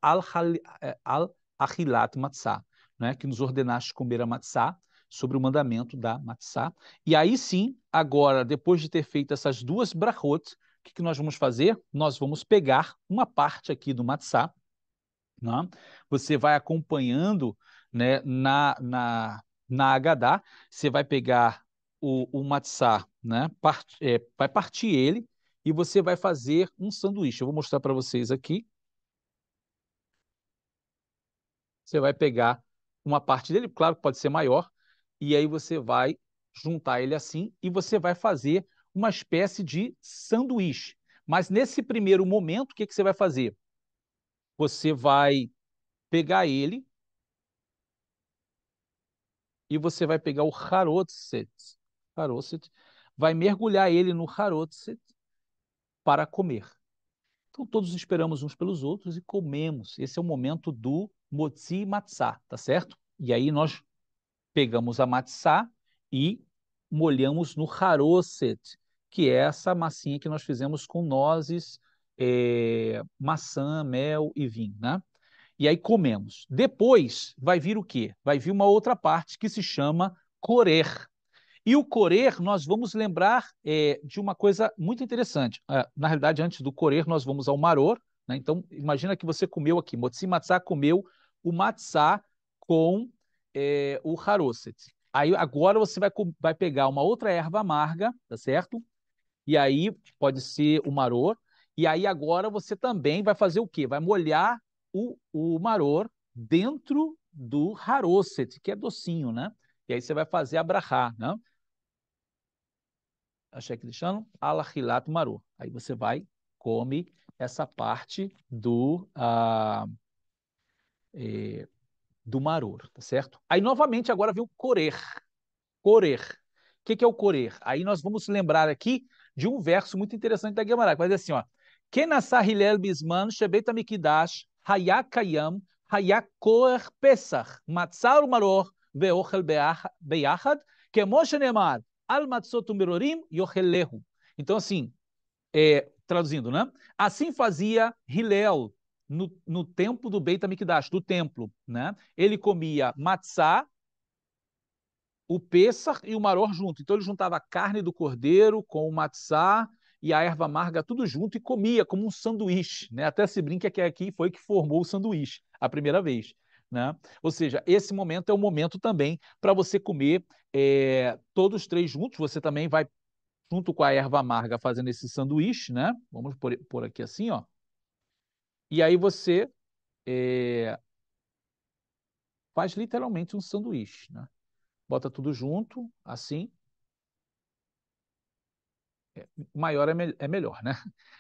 é, al-ahilat matzah, né? que nos ordenaste comer a matzah, sobre o mandamento da matzah. E aí sim, agora, depois de ter feito essas duas brachot, o que, que nós vamos fazer? Nós vamos pegar uma parte aqui do matzah, né? você vai acompanhando né, na, na, na Agadá, você vai pegar o, o matzah, né? Part, é, vai partir ele, e você vai fazer um sanduíche. Eu vou mostrar para vocês aqui. Você vai pegar uma parte dele, claro que pode ser maior, e aí você vai juntar ele assim e você vai fazer uma espécie de sanduíche. Mas nesse primeiro momento, o que, que você vai fazer? Você vai pegar ele e você vai pegar o Harotset, Harotset vai mergulhar ele no Harotset para comer. Então todos esperamos uns pelos outros e comemos. Esse é o momento do motzi matzá, tá certo? E aí nós pegamos a matzá e molhamos no haroset, que é essa massinha que nós fizemos com nozes, é, maçã, mel e vinho, né? E aí comemos. Depois vai vir o quê? Vai vir uma outra parte que se chama corer. E o corer, nós vamos lembrar é, de uma coisa muito interessante. É, na realidade, antes do corer, nós vamos ao maror. Né? Então, imagina que você comeu aqui, motzi comeu o matzá com é, o haroset. Aí agora você vai, vai pegar uma outra erva amarga, tá certo? E aí pode ser o maror. E aí agora você também vai fazer o quê? Vai molhar o, o maror dentro do haroset, que é docinho, né? E aí você vai fazer a brahá, né? Achei que deixando, alachilat maru. Aí você vai, come essa parte do, ah, é, do maror, tá certo? Aí novamente agora vem o corer. Corer. O que, que, é o corer? Aí nós vamos lembrar aqui de um verso muito interessante da Gemara, que vai dizer assim, ó. Kenassah Hillel Bisman, Shebeta mikdash Hayakayam, hayakor Pesach, Matzar Maror, Veochel Beyachad, Kemoshe Neemar, Al matzotum berorim Então, assim, é, traduzindo, né? Assim fazia Hilel no, no tempo do Beit HaMikdash, do templo, né? Ele comia matzá, o pêssar e o maror junto. Então ele juntava a carne do cordeiro com o matzá e a erva amarga tudo junto e comia como um sanduíche, né? Até se brinca que é aqui foi que formou o sanduíche a primeira vez. Né? Ou seja, esse momento é o momento também para você comer é, todos três juntos. Você também vai, junto com a erva amarga, fazendo esse sanduíche, né? Vamos por, por aqui assim, ó. E aí você é, faz literalmente um sanduíche, né? Bota tudo junto, assim. É, maior é, me é, melhor, né?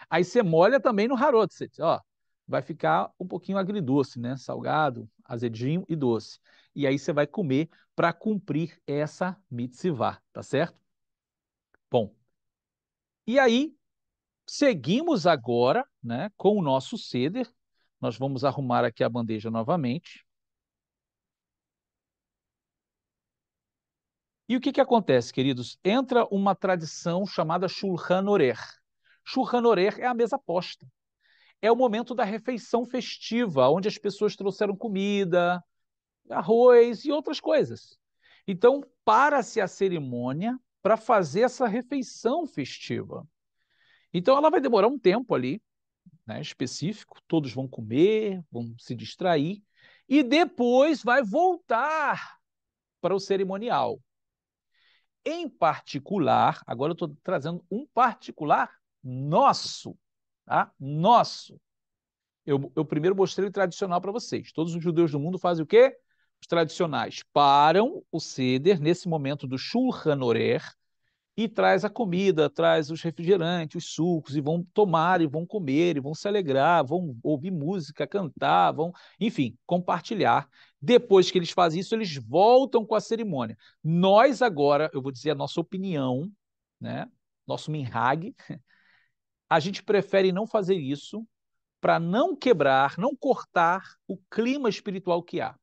Aí você molha também no harotset, ó vai ficar um pouquinho agridoce, né? Salgado, azedinho e doce. E aí você vai comer para cumprir essa mitzvah, tá certo? Bom, e aí seguimos agora né, com o nosso ceder. Nós vamos arrumar aqui a bandeja novamente. E o que, que acontece, queridos? Entra uma tradição chamada Shulhan Orer. Shulhan Orer é a mesa posta é o momento da refeição festiva, onde as pessoas trouxeram comida, arroz e outras coisas. Então, para-se a cerimônia para fazer essa refeição festiva. Então, ela vai demorar um tempo ali, né, específico, todos vão comer, vão se distrair, e depois vai voltar para o cerimonial. Em particular, agora eu estou trazendo um particular nosso, Tá? Nosso. Eu, eu primeiro mostrei o tradicional para vocês. Todos os judeus do mundo fazem o quê? Os tradicionais param o ceder nesse momento do Shulchan Orer e traz a comida, traz os refrigerantes, os sucos, e vão tomar, e vão comer, e vão se alegrar, vão ouvir música, cantar, vão, enfim, compartilhar. Depois que eles fazem isso, eles voltam com a cerimônia. Nós agora, eu vou dizer a nossa opinião, né? nosso minhag, a gente prefere não fazer isso para não quebrar, não cortar o clima espiritual que há.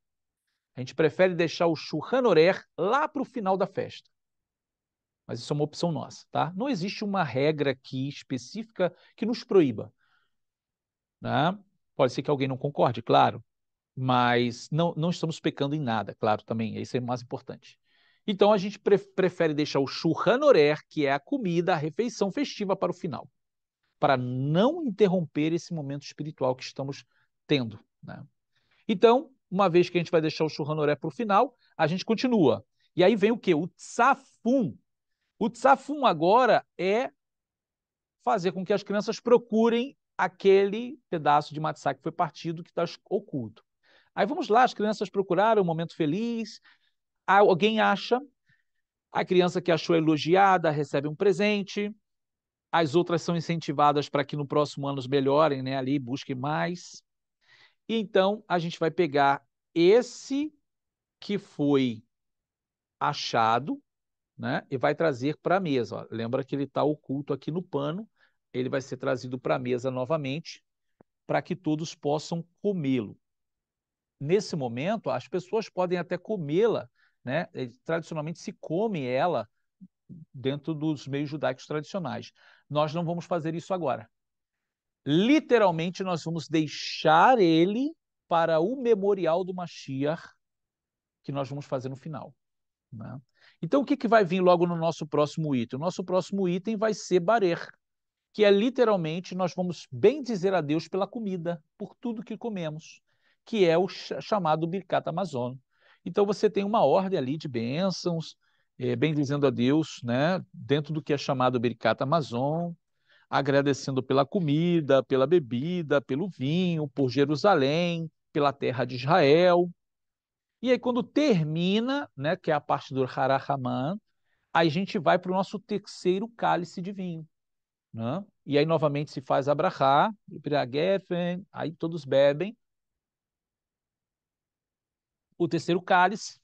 A gente prefere deixar o Shulchan Orer lá para o final da festa. Mas isso é uma opção nossa, tá? Não existe uma regra aqui específica que nos proíba. Né? Pode ser que alguém não concorde, claro, mas não, não estamos pecando em nada, claro, também. Isso é mais importante. Então a gente pre prefere deixar o Shulchan Orer, que é a comida, a refeição festiva, para o final para não interromper esse momento espiritual que estamos tendo. Né? Então, uma vez que a gente vai deixar o Churranoré para o final, a gente continua. E aí vem o que? O Tsafum. O Tsafum agora é fazer com que as crianças procurem aquele pedaço de matzá que foi partido, que está oculto. Aí vamos lá, as crianças procuraram um momento feliz, alguém acha, a criança que achou elogiada recebe um presente, as outras são incentivadas para que no próximo ano melhorem, né? Ali busquem mais. E então a gente vai pegar esse que foi achado, né? E vai trazer para a mesa. Ó. Lembra que ele está oculto aqui no pano. Ele vai ser trazido para a mesa novamente para que todos possam comê-lo. Nesse momento, as pessoas podem até comê-la, né? Tradicionalmente se come ela dentro dos meios judaicos tradicionais. Nós não vamos fazer isso agora. Literalmente, nós vamos deixar ele para o memorial do Mashiach, que nós vamos fazer no final. Né? Então, o que, que vai vir logo no nosso próximo item? O nosso próximo item vai ser barer, que é literalmente nós vamos bem dizer a Deus pela comida, por tudo que comemos, que é o chamado Birkat Amazon. Então, você tem uma ordem ali de bênçãos, é, bendizendo a Deus, né, dentro do que é chamado Bericata Amazon, agradecendo pela comida, pela bebida, pelo vinho, por Jerusalém, pela terra de Israel. E aí, quando termina, né, que é a parte do Harahaman, aí a gente vai para o nosso terceiro cálice de vinho. Né? E aí, novamente, se faz Abrahá, aí todos bebem o terceiro cálice,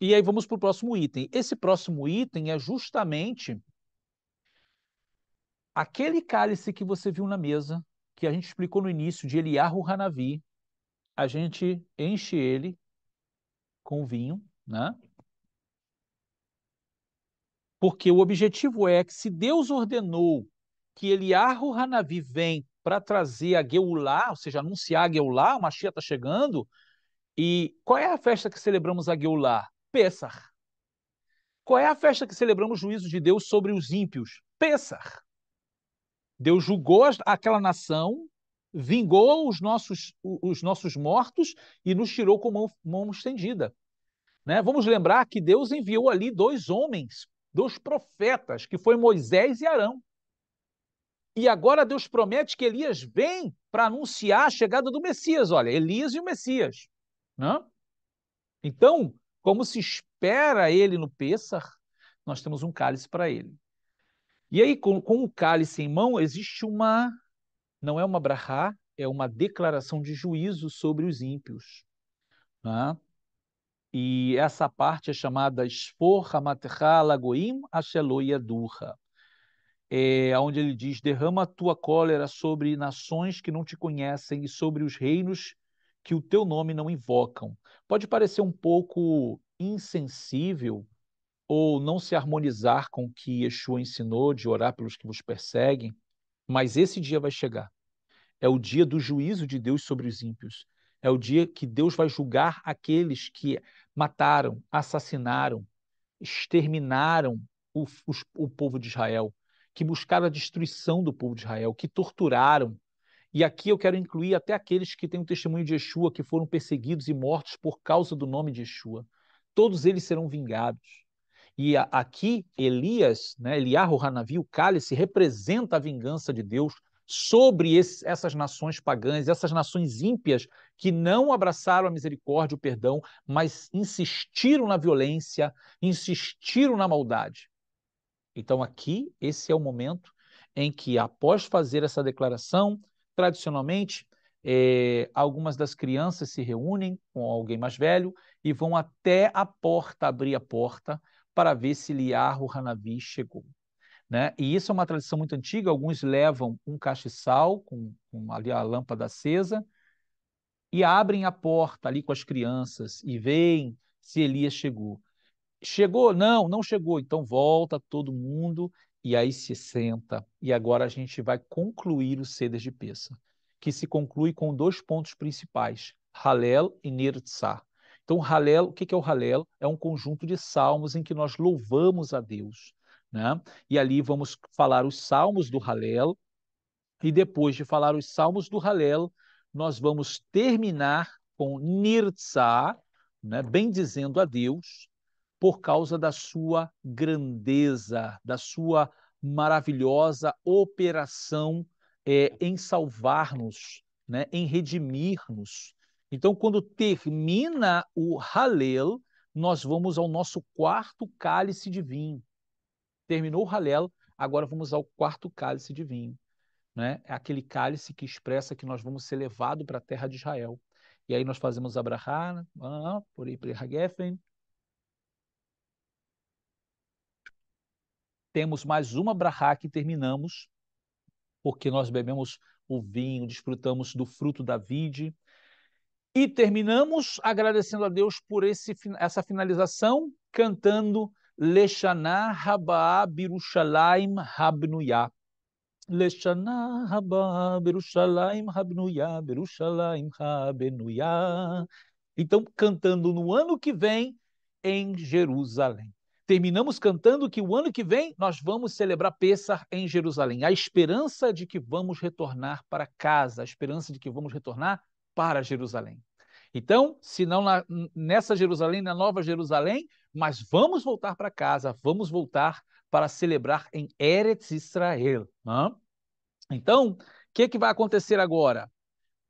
e aí vamos para o próximo item. Esse próximo item é justamente aquele cálice que você viu na mesa, que a gente explicou no início de Eliyahu Hanavi. A gente enche ele com vinho, né? Porque o objetivo é que se Deus ordenou que Eliyahu Hanavi vem para trazer a Geulá, ou seja, anunciar a Geulá, o Mashiach está chegando, e qual é a festa que celebramos a Geulá? Pessar. Qual é a festa que celebramos o juízo de Deus sobre os ímpios? Pessar. Deus julgou aquela nação, vingou os nossos, os nossos mortos e nos tirou com mão, mão estendida. Né? Vamos lembrar que Deus enviou ali dois homens, dois profetas, que foi Moisés e Arão. E agora Deus promete que Elias vem para anunciar a chegada do Messias. Olha, Elias e o Messias. Né? Então, como se espera ele no Pêssar, nós temos um cálice para ele. E aí, com, com o cálice em mão, existe uma. Não é uma brahá, é uma declaração de juízo sobre os ímpios. Né? E essa parte é chamada Esforra Materra Lagoim Asheloia Durra, é, onde ele diz: derrama a tua cólera sobre nações que não te conhecem e sobre os reinos que o teu nome não invocam. Pode parecer um pouco insensível ou não se harmonizar com o que Yeshua ensinou de orar pelos que vos perseguem, mas esse dia vai chegar. É o dia do juízo de Deus sobre os ímpios. É o dia que Deus vai julgar aqueles que mataram, assassinaram, exterminaram o, o povo de Israel, que buscaram a destruição do povo de Israel, que torturaram, e aqui eu quero incluir até aqueles que têm o testemunho de Yeshua, que foram perseguidos e mortos por causa do nome de Yeshua. Todos eles serão vingados. E a, aqui Elias, né, Eliahu Hanavi, o cálice, representa a vingança de Deus sobre essas nações pagãs, essas nações ímpias que não abraçaram a misericórdia, o perdão, mas insistiram na violência, insistiram na maldade. Então aqui esse é o momento em que, após fazer essa declaração, Tradicionalmente, é, algumas das crianças se reúnem com alguém mais velho e vão até a porta, abrir a porta, para ver se Eliyahu Hanavi chegou. Né? E isso é uma tradição muito antiga, alguns levam um cachaçal com, com ali a lâmpada acesa, e abrem a porta ali com as crianças e veem se Elias chegou. Chegou? Não, não chegou. Então volta todo mundo e aí se senta. E agora a gente vai concluir o Seder de Peça, que se conclui com dois pontos principais, Halel e nirtzah Então, Halel, o que é o Halel? É um conjunto de salmos em que nós louvamos a Deus. Né? E ali vamos falar os salmos do Halel, e depois de falar os salmos do Halel, nós vamos terminar com Nirtzah, né? bem dizendo a Deus, por causa da sua grandeza, da sua maravilhosa operação é, em salvar-nos, né, em redimir-nos. Então, quando termina o Halel, nós vamos ao nosso quarto cálice de vinho. Terminou o Halel, agora vamos ao quarto cálice de vinho. Né? É aquele cálice que expressa que nós vamos ser levados para a terra de Israel. E aí nós fazemos Abraham, ah, por aí para temos mais uma brahá que terminamos, porque nós bebemos o vinho, desfrutamos do fruto da vide. E terminamos agradecendo a Deus por esse, essa finalização, cantando Leshana Rabaa Birushalayim Rabnuyah. Leshana Rabá, birushalayim Rabnuya, Berushalayim, Rabenuya. Então, cantando no ano que vem em Jerusalém terminamos cantando que o ano que vem nós vamos celebrar Pessah em Jerusalém. A esperança de que vamos retornar para casa, a esperança de que vamos retornar para Jerusalém. Então, se não na, nessa Jerusalém, na Nova Jerusalém, mas vamos voltar para casa, vamos voltar para celebrar em Eretz Israel. Né? Então, o que, que vai acontecer agora?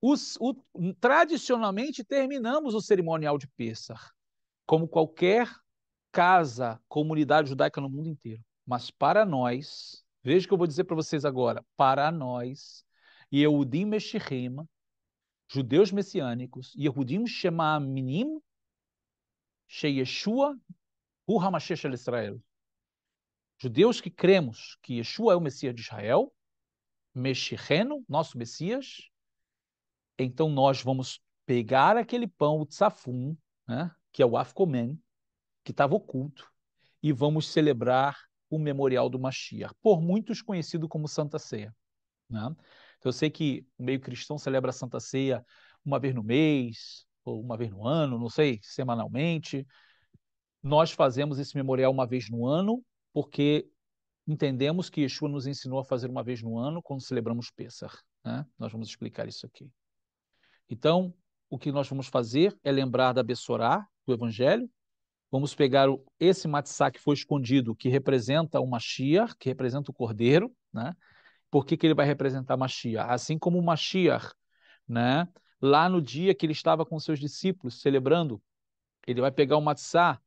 Os, o, tradicionalmente terminamos o cerimonial de Pessah. Como qualquer casa comunidade judaica no mundo inteiro. Mas para nós, veja o que eu vou dizer para vocês agora, para nós, Yehudim Meshirema, judeus messiânicos, Yehudim Shemaminim, Sheyeshua, Hu el Israel. Judeus que cremos que Yeshua é o Messias de Israel, Meshireno, nosso Messias, então nós vamos pegar aquele pão, o tsafum, né, que é o afkomen, que estava oculto, e vamos celebrar o memorial do Mashiach, por muitos conhecido como Santa Ceia. Né? Então, eu sei que o meio cristão celebra a Santa Ceia uma vez no mês, ou uma vez no ano, não sei, semanalmente. Nós fazemos esse memorial uma vez no ano, porque entendemos que Yeshua nos ensinou a fazer uma vez no ano quando celebramos Pêssar. Né? Nós vamos explicar isso aqui. Então, o que nós vamos fazer é lembrar da Bessorá, do Evangelho, Vamos pegar o, esse matzah que foi escondido, que representa o Mashiach, que representa o cordeiro, né? Por que, que ele vai representar Mashiach? Assim como o Mashiach, né? Lá no dia que ele estava com seus discípulos celebrando, ele vai pegar o matzah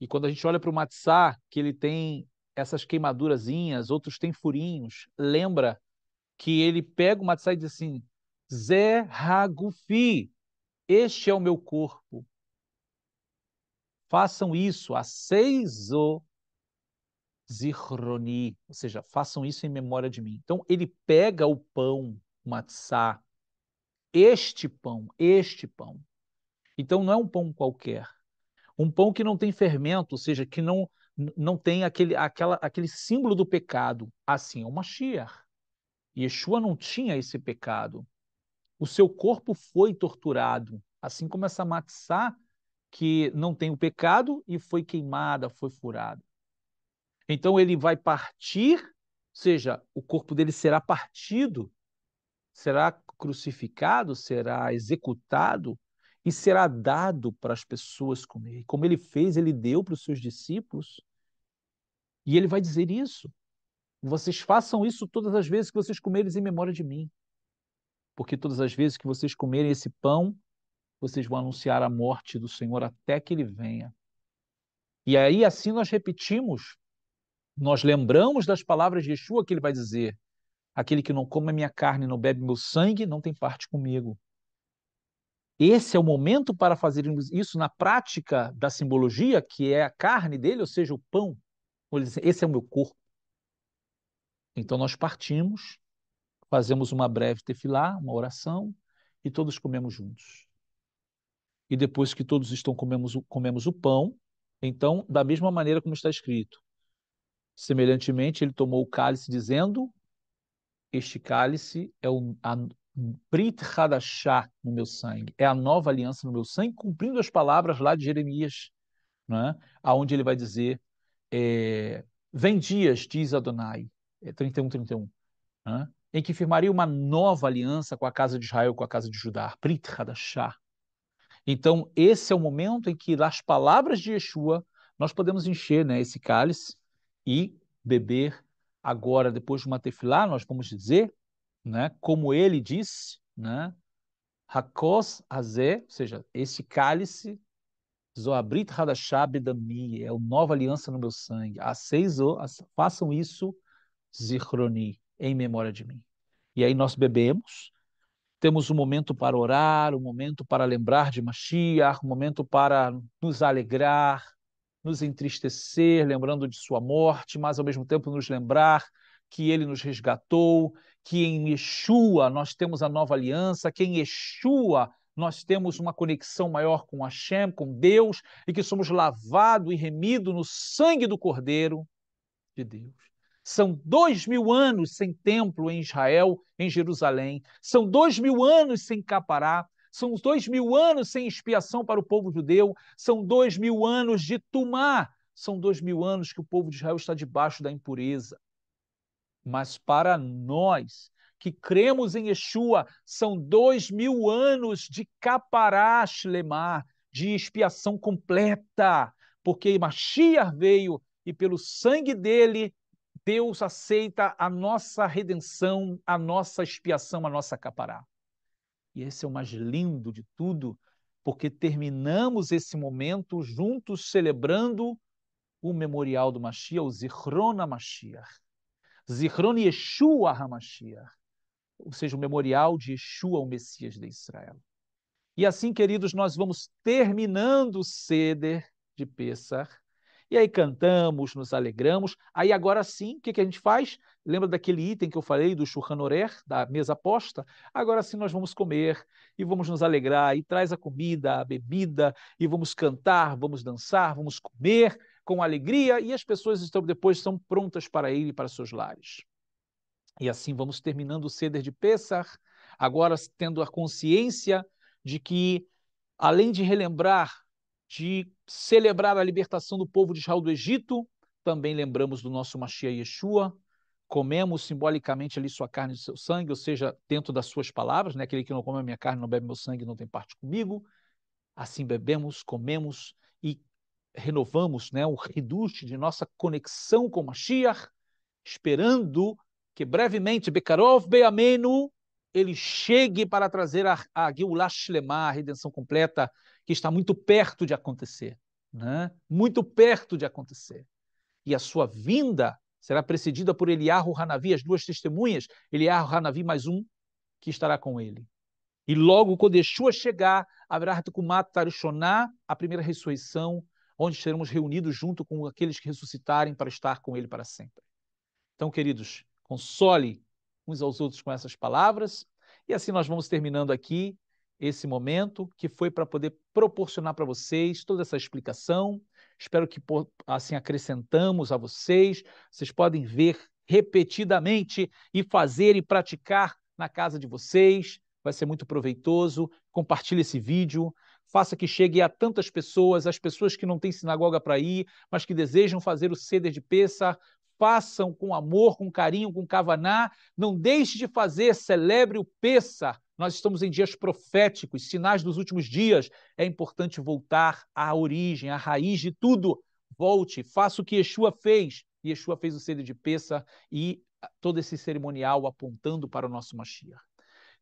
E quando a gente olha para o matzah que ele tem essas queimadurazinhas, outros tem furinhos, lembra que ele pega o matzah e diz assim: Zé Ragufi, este é o meu corpo Façam isso a o zichroni, ou seja, façam isso em memória de mim. Então ele pega o pão, o matzá, este pão, este pão. Então não é um pão qualquer. Um pão que não tem fermento, ou seja, que não não tem aquele, aquela, aquele símbolo do pecado. Assim é o Mashiach. Yeshua não tinha esse pecado. O seu corpo foi torturado, assim como essa matzá que não tem o pecado e foi queimada, foi furada. Então ele vai partir, ou seja, o corpo dele será partido, será crucificado, será executado e será dado para as pessoas comer. Como ele fez, ele deu para os seus discípulos. E ele vai dizer isso. Vocês façam isso todas as vezes que vocês comerem em memória de mim. Porque todas as vezes que vocês comerem esse pão vocês vão anunciar a morte do Senhor até que ele venha. E aí, assim nós repetimos, nós lembramos das palavras de Yeshua que ele vai dizer: aquele que não come a minha carne, não bebe meu sangue, não tem parte comigo. Esse é o momento para fazermos isso na prática da simbologia, que é a carne dele, ou seja, o pão. Esse é o meu corpo. Então nós partimos, fazemos uma breve tefilá, uma oração, e todos comemos juntos e depois que todos estão comemos, comemos o pão, então, da mesma maneira como está escrito. Semelhantemente, ele tomou o cálice, dizendo: Este cálice é o prit Brit no meu sangue, é a nova aliança no meu sangue, cumprindo as palavras lá de Jeremias, né? aonde ele vai dizer: é, Vem dias, diz Adonai, é 31, 31, né? em que firmaria uma nova aliança com a casa de Israel, com a casa de Judá, prit Hadashah. Então, esse é o momento em que, nas palavras de Yeshua, nós podemos encher né, esse cálice e beber agora, depois de uma tefilá, nós vamos dizer, né, como ele disse, né, Hakos ou seja, esse cálice, Zoabrit Hadashah Bedami, é o nova aliança no meu sangue. Aceiso, façam isso, Zichroni, em memória de mim. E aí nós bebemos, temos um momento para orar, um momento para lembrar de Mashiach, um momento para nos alegrar, nos entristecer, lembrando de sua morte, mas ao mesmo tempo nos lembrar que ele nos resgatou, que em Yeshua nós temos a nova aliança, que em Yeshua nós temos uma conexão maior com Hashem, com Deus, e que somos lavados e remidos no sangue do Cordeiro de Deus. São dois mil anos sem templo em Israel, em Jerusalém. São dois mil anos sem Capará. São dois mil anos sem expiação para o povo judeu. São dois mil anos de Tumá. São dois mil anos que o povo de Israel está debaixo da impureza. Mas para nós que cremos em Yeshua, são dois mil anos de Capará Shlemar, de expiação completa, porque Mashiach veio e pelo sangue dele Deus aceita a nossa redenção, a nossa expiação, a nossa capará. E esse é o mais lindo de tudo, porque terminamos esse momento juntos celebrando o memorial do Mashiach, o Zichron HaMashiach. Zichron Yeshua HaMashiach. Ou seja, o memorial de Yeshua, o Messias de Israel. E assim, queridos, nós vamos terminando o Seder de Pessah, e aí cantamos, nos alegramos. Aí agora sim, o que, que a gente faz? Lembra daquele item que eu falei do churranorer, da mesa posta? Agora sim nós vamos comer e vamos nos alegrar. E traz a comida, a bebida, e vamos cantar, vamos dançar, vamos comer com alegria. E as pessoas estão, depois são prontas para ir para seus lares. E assim vamos terminando o Ceder de Pessar, agora tendo a consciência de que, além de relembrar de celebrar a libertação do povo de Israel do Egito, também lembramos do nosso Mashiach Yeshua, comemos simbolicamente ali sua carne e seu sangue, ou seja, dentro das suas palavras, né? aquele que não come a minha carne, não bebe meu sangue, não tem parte comigo. Assim bebemos, comemos e renovamos né? o reduce de nossa conexão com Mashiach, esperando que brevemente, Bekarov Beamenu, ele chegue para trazer a, a Lemar, a redenção completa, que está muito perto de acontecer, né? muito perto de acontecer. E a sua vinda será precedida por Eliarro Hanavi, as duas testemunhas, Eliarro Hanavi mais um, que estará com ele. E logo quando Yeshua chegar, haverá Hatukumat Tarishoná, a primeira ressurreição, onde seremos reunidos junto com aqueles que ressuscitarem para estar com ele para sempre. Então, queridos, console uns aos outros com essas palavras. E assim nós vamos terminando aqui esse momento, que foi para poder proporcionar para vocês toda essa explicação. Espero que assim acrescentamos a vocês. Vocês podem ver repetidamente e fazer e praticar na casa de vocês. Vai ser muito proveitoso. Compartilhe esse vídeo. Faça que chegue a tantas pessoas, as pessoas que não têm sinagoga para ir, mas que desejam fazer o ceder de Pessah, façam com amor, com carinho, com kavaná. Não deixe de fazer, celebre o Pessah nós estamos em dias proféticos, sinais dos últimos dias. É importante voltar à origem, à raiz de tudo. Volte, faça o que Yeshua fez. Yeshua fez o sede de peça e ah, todo esse cerimonial apontando para o nosso Mashiach.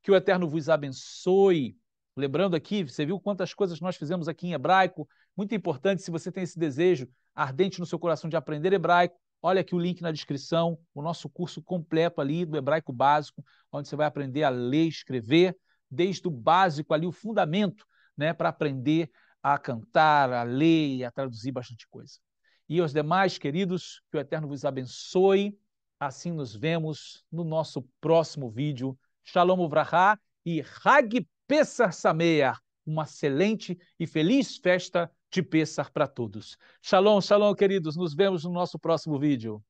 Que o Eterno vos abençoe. Lembrando aqui, você viu quantas coisas nós fizemos aqui em hebraico? Muito importante, se você tem esse desejo ardente no seu coração de aprender hebraico, Olha aqui o link na descrição, o nosso curso completo ali do hebraico básico, onde você vai aprender a ler e escrever, desde o básico ali, o fundamento, né, para aprender a cantar, a ler e a traduzir bastante coisa. E aos demais, queridos, que o Eterno vos abençoe. Assim nos vemos no nosso próximo vídeo. Shalom Uvraha e Hag Pesach Sameach. Uma excelente e feliz festa de pensar para todos. Shalom, shalom, queridos. Nos vemos no nosso próximo vídeo.